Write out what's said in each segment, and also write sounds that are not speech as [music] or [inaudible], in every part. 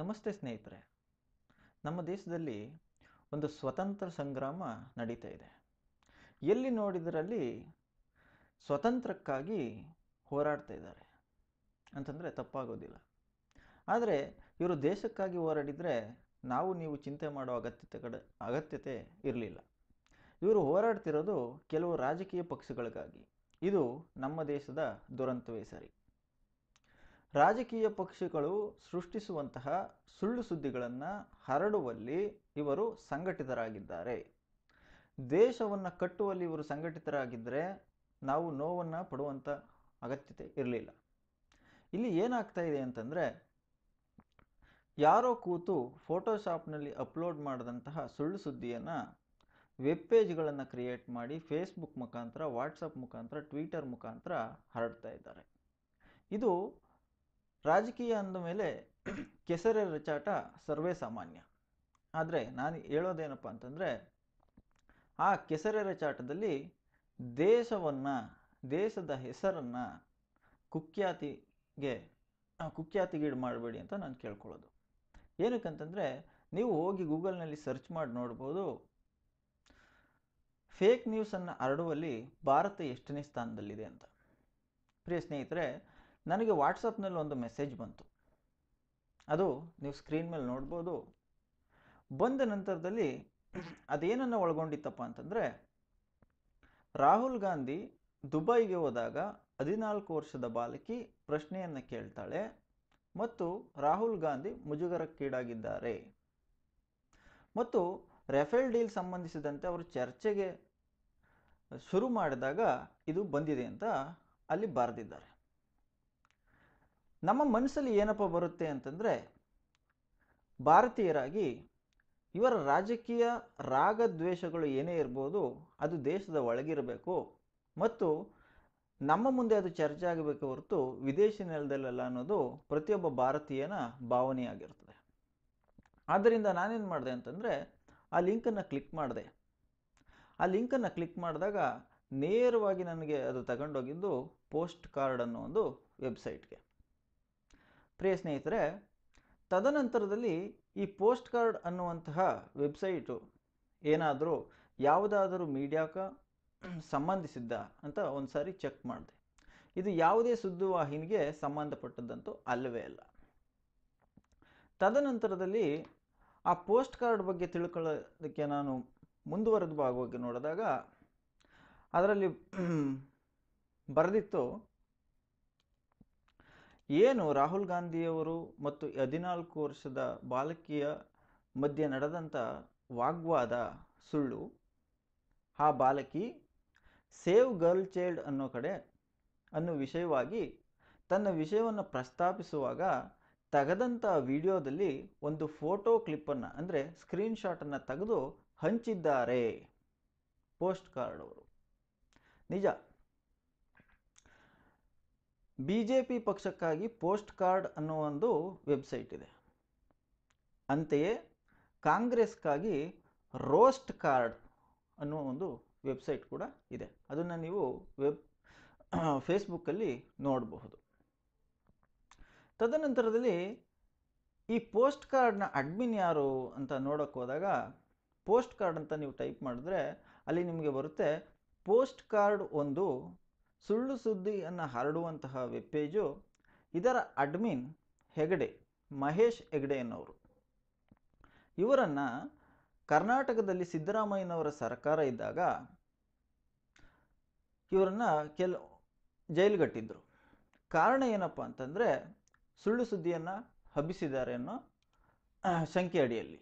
ನಮಸ್ತೆ ಸ್ನೇಹಿತರೆ ನಮ್ಮ ದೇಶದಲ್ಲಿ ಒಂದು ಸ್ವತಂತ್ರ ಸಂಗ್ರಾಮ ನಡೀತಾ ಇದೆ ಎಲ್ಲಿ ನೋಡಿದರಲ್ಲಿ ಸ್ವತಂತ್ರಕ್ಕಾಗಿ ಹೋರಾಡ್ತಾ ಇದ್ದಾರೆ ಅಂತಂದರೆ ತಪ್ಪಾಗೋದಿಲ್ಲ ಆದರೆ ಇವರು ದೇಶಕ್ಕಾಗಿ ಹೋರಾಡಿದರೆ ನಾವು ನೀವು ಚಿಂತೆ ಮಾಡೋ ಅಗತ್ಯತೆ ಕಡೆ ಅಗತ್ಯತೆ ಇರಲಿಲ್ಲ ಇವರು ಹೋರಾಡ್ತಿರೋದು ಕೆಲವು ರಾಜಕೀಯ ಪಕ್ಷಗಳಿಗಾಗಿ ಇದು ನಮ್ಮ ದೇಶದ ದುರಂತವೇ ಸರಿ ರಾಜಕೀಯ ಪಕ್ಷಗಳು ಸೃಷ್ಟಿಸುವಂತಹ ಸುಳ್ಳು ಸುದ್ದಿಗಳನ್ನು ಹರಡುವಲ್ಲಿ ಇವರು ಸಂಘಟಿತರಾಗಿದ್ದಾರೆ ದೇಶವನ್ನು ಕಟ್ಟುವಲ್ಲಿ ಇವರು ಸಂಘಟಿತರಾಗಿದ್ದರೆ ನಾವು ನೋವನ್ನು ಪಡುವಂಥ ಅಗತ್ಯತೆ ಇರಲಿಲ್ಲ ಇಲ್ಲಿ ಏನಾಗ್ತಾ ಇದೆ ಅಂತಂದರೆ ಯಾರೋ ಕೂತು ಫೋಟೋಶಾಪ್ನಲ್ಲಿ ಅಪ್ಲೋಡ್ ಮಾಡಿದಂತಹ ಸುಳ್ಳು ಸುದ್ದಿಯನ್ನು ವೆಬ್ ಪೇಜ್ಗಳನ್ನು ಕ್ರಿಯೇಟ್ ಮಾಡಿ ಫೇಸ್ಬುಕ್ ಮುಖಾಂತರ ವಾಟ್ಸಪ್ ಮುಖಾಂತರ ಟ್ವಿಟರ್ ಮುಖಾಂತರ ಹರಡ್ತಾ ಇದ್ದಾರೆ ಇದು ರಾಜಕೀಯ ಮೇಲೆ ಕೆಸರೆ ರಚಾಟ ಸರ್ವೇ ಸಾಮಾನ್ಯ ಆದರೆ ನಾನು ಹೇಳೋದೇನಪ್ಪ ಅಂತಂದರೆ ಆ ಕೆಸರೆ ರಚಾಟದಲ್ಲಿ ದೇಶವನ್ನು ದೇಶದ ಹೆಸರನ್ನು ಕುಖ್ಯಾತಿಗೆ ಕುಖ್ಯಾತಿಗೀಡು ಮಾಡಬೇಡಿ ಅಂತ ನಾನು ಕೇಳ್ಕೊಳ್ಳೋದು ಏನಕ್ಕಂತಂದರೆ ನೀವು ಹೋಗಿ ಗೂಗಲ್ನಲ್ಲಿ ಸರ್ಚ್ ಮಾಡಿ ನೋಡ್ಬೋದು ಫೇಕ್ ನ್ಯೂಸನ್ನು ಹರಡುವಲ್ಲಿ ಭಾರತ ಎಷ್ಟನೇ ಸ್ಥಾನದಲ್ಲಿದೆ ಅಂತ ಪ್ರಿಯ ಸ್ನೇಹಿತರೆ ನನಗೆ ವಾಟ್ಸಪ್ನಲ್ಲಿ ಒಂದು ಮೆಸೇಜ್ ಬಂತು ಅದು ನೀವು ಸ್ಕ್ರೀನ್ ಮೇಲೆ ನೋಡ್ಬೋದು ಬಂದ ನಂತರದಲ್ಲಿ ಅದೇನನ್ನು ಒಳಗೊಂಡಿತ್ತಪ್ಪ ಅಂತಂದರೆ ರಾಹುಲ್ ಗಾಂಧಿ ದುಬೈಗೆ ಹೋದಾಗ ಹದಿನಾಲ್ಕು ವರ್ಷದ ಬಾಲಕಿ ಪ್ರಶ್ನೆಯನ್ನು ಕೇಳ್ತಾಳೆ ಮತ್ತು ರಾಹುಲ್ ಗಾಂಧಿ ಮುಜುಗರಕ್ಕೀಡಾಗಿದ್ದಾರೆ ಮತ್ತು ರೆಫೇಲ್ ಡೀಲ್ ಸಂಬಂಧಿಸಿದಂತೆ ಅವರು ಚರ್ಚೆಗೆ ಶುರು ಮಾಡಿದಾಗ ಇದು ಬಂದಿದೆ ಅಂತ ಅಲ್ಲಿ ಬರೆದಿದ್ದಾರೆ ನಮ್ಮ ಮನಸ್ಸಲ್ಲಿ ಏನಪ್ಪ ಬರುತ್ತೆ ಅಂತಂದರೆ ಭಾರತೀಯರಾಗಿ ಇವರ ರಾಜಕೀಯ ರಾಗದ್ವೇಷಗಳು ಏನೇ ಇರ್ಬೋದು ಅದು ದೇಶದ ಒಳಗಿರಬೇಕು ಮತ್ತು ನಮ್ಮ ಮುಂದೆ ಅದು ಚರ್ಚೆ ಆಗಬೇಕು ಹೊರತು ವಿದೇಶಿ ನೆಲದಲ್ಲೆಲ್ಲ ಅನ್ನೋದು ಪ್ರತಿಯೊಬ್ಬ ಭಾರತೀಯನ ಭಾವನೆಯಾಗಿರ್ತದೆ ಆದ್ದರಿಂದ ನಾನೇನು ಮಾಡಿದೆ ಅಂತಂದರೆ ಆ ಲಿಂಕನ್ನು ಕ್ಲಿಕ್ ಮಾಡಿದೆ ಆ ಲಿಂಕನ್ನು ಕ್ಲಿಕ್ ಮಾಡಿದಾಗ ನೇರವಾಗಿ ನನಗೆ ಅದು ತಗೊಂಡೋಗಿದ್ದು ಪೋಸ್ಟ್ ಕಾರ್ಡ್ ಅನ್ನೋ ಒಂದು ವೆಬ್ಸೈಟ್ಗೆ ಪ್ರಿಯ ಸ್ನೇಹಿತರೆ ತದನಂತರದಲ್ಲಿ ಈ ಪೋಸ್ಟ್ ಕಾರ್ಡ್ ಅನ್ನುವಂತಹ ವೆಬ್ಸೈಟು ಏನಾದರೂ ಯಾವುದಾದರೂ ಮೀಡಿಯಾಕ ಸಂಬಂಧಿಸಿದ್ದ ಅಂತ ಒಂದು ಸಾರಿ ಚೆಕ್ ಮಾಡಿದೆ ಇದು ಯಾವುದೇ ಸುದ್ದಿವಾಹಿನಿಗೆ ಸಂಬಂಧಪಟ್ಟದ್ದಂತೂ ಅಲ್ಲವೇ ಅಲ್ಲ ತದನಂತರದಲ್ಲಿ ಆ ಪೋಸ್ಟ್ ಕಾರ್ಡ್ ಬಗ್ಗೆ ತಿಳ್ಕೊಳ್ಳೋದಕ್ಕೆ ನಾನು ಮುಂದುವರೆದ ಭಾಗವಾಗಿ ನೋಡಿದಾಗ ಅದರಲ್ಲಿ ಬರೆದಿತ್ತು ಏನು ರಾಹುಲ್ ಗಾಂಧಿಯವರು ಮತ್ತು ಹದಿನಾಲ್ಕು ವರ್ಷದ ಬಾಲಕಿಯ ಮಧ್ಯೆ ನಡೆದಂಥ ವಾಗ್ವಾದ ಸುಳ್ಳು ಆ ಬಾಲಕಿ ಸೇವ್ ಗರ್ಲ್ ಚೈಲ್ಡ್ ಅನ್ನೋ ಕಡೆ ಅನ್ನೋ ವಿಷಯವಾಗಿ ತನ್ನ ವಿಷಯವನ್ನು ಪ್ರಸ್ತಾಪಿಸುವಾಗ ತೆಗೆದಂಥ ವಿಡಿಯೋದಲ್ಲಿ ಒಂದು ಫೋಟೋ ಕ್ಲಿಪ್ಪನ್ನು ಅಂದರೆ ಸ್ಕ್ರೀನ್ಶಾಟನ್ನು ತೆಗೆದು ಹಂಚಿದ್ದಾರೆ ಪೋಸ್ಟ್ ಕಾರ್ಡ್ ಅವರು ನಿಜ ಬಿ ಜೆ ಪಿ ಪಕ್ಷಕ್ಕಾಗಿ ಪೋಸ್ಟ್ ಕಾರ್ಡ್ ಅನ್ನೋ ಒಂದು ವೆಬ್ಸೈಟ್ ಇದೆ ಅಂತೆಯೇ ಕಾಂಗ್ರೆಸ್ಗಾಗಿ ರೋಸ್ಟ್ ಕಾರ್ಡ್ ಅನ್ನೋ ಒಂದು ವೆಬ್ಸೈಟ್ ಕೂಡ ಇದೆ ಅದನ್ನು ನೀವು ವೆಬ್ [clears throat] ಫೇಸ್ಬುಕ್ಕಲ್ಲಿ ನೋಡಬಹುದು ತದನಂತರದಲ್ಲಿ ಈ ಪೋಸ್ಟ್ ಕಾರ್ಡ್ನ ಅಡ್ಮಿನ್ ಯಾರು ಅಂತ ನೋಡೋಕ್ಕೆ ಹೋದಾಗ ಪೋಸ್ಟ್ ಕಾರ್ಡ್ ಅಂತ ನೀವು ಟೈಪ್ ಮಾಡಿದ್ರೆ ಅಲ್ಲಿ ನಿಮಗೆ ಬರುತ್ತೆ ಪೋಸ್ಟ್ ಕಾರ್ಡ್ ಒಂದು ಸುಳ್ಳು ಸುದ್ದಿಯನ್ನು ಹರಡುವಂತಹ ವೆಬ್ ಪೇಜು ಇದರ ಅಡ್ಮಿನ್ ಹೆಗಡೆ ಮಹೇಶ್ ಹೆಗಡೆ ಎನ್ನುವರು ಇವರನ್ನು ಕರ್ನಾಟಕದಲ್ಲಿ ಸಿದ್ದರಾಮಯ್ಯನವರ ಸರ್ಕಾರ ಇದ್ದಾಗ ಇವರನ್ನು ಕೆಲ ಜೈಲುಗಟ್ಟಿದ್ರು ಕಾರಣ ಏನಪ್ಪ ಅಂತಂದರೆ ಸುಳ್ಳು ಸುದ್ದಿಯನ್ನು ಹಬ್ಬಿಸಿದ್ದಾರೆ ಅನ್ನೋ ಶಂಕೆ ಅಡಿಯಲ್ಲಿ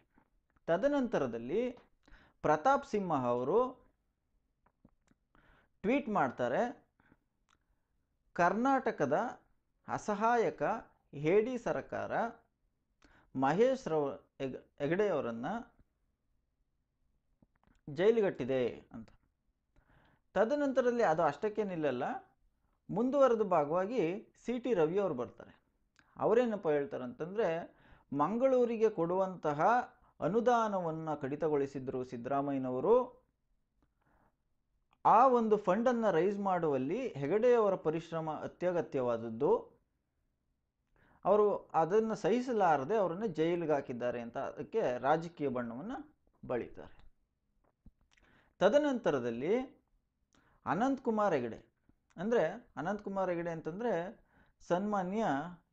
ತದನಂತರದಲ್ಲಿ ಪ್ರತಾಪ್ ಸಿಂಹ ಅವರು ಟ್ವೀಟ್ ಮಾಡ್ತಾರೆ ಕರ್ನಾಟಕದ ಅಸಹಾಯಕ ಹೇಡಿ ಸರಕಾರ ಮಹೇಶ್ ರವ ಹೆಗ್ ಹೆಗಡೆಯವರನ್ನು ಜೈಲುಗಟ್ಟಿದೆ ಅಂತ ತದನಂತರದಲ್ಲಿ ಅದು ಅಷ್ಟಕ್ಕೇ ನಿಲ್ಲಲ್ಲ ಮುಂದುವರೆದ ಭಾಗವಾಗಿ ಸಿ ಟಿ ರವಿಯವರು ಬರ್ತಾರೆ ಅವರೇನಪ್ಪ ಹೇಳ್ತಾರೆ ಅಂತಂದರೆ ಮಂಗಳೂರಿಗೆ ಕೊಡುವಂತಹ ಅನುದಾನವನ್ನು ಕಡಿತಗೊಳಿಸಿದ್ದರು ಸಿದ್ದರಾಮಯ್ಯನವರು ಆ ಒಂದು ಫಂಡನ್ನು ರೈಸ್ ಮಾಡುವಲ್ಲಿ ಹೆಗಡೆಯವರ ಪರಿಶ್ರಮ ಅತ್ಯಗತ್ಯವಾದದ್ದು ಅವರು ಅದನ್ನು ಸಹಿಸಲಾರದೆ ಅವರನ್ನು ಜೈಲಿಗೆ ಹಾಕಿದ್ದಾರೆ ಅಂತ ಅದಕ್ಕೆ ರಾಜಕೀಯ ಬಣ್ಣವನ್ನು ಬಳಿತಾರೆ ತದನಂತರದಲ್ಲಿ ಅನಂತಕುಮಾರ್ ಹೆಗಡೆ ಅಂದರೆ ಅನಂತಕುಮಾರ್ ಹೆಗಡೆ ಅಂತಂದರೆ ಸನ್ಮಾನ್ಯ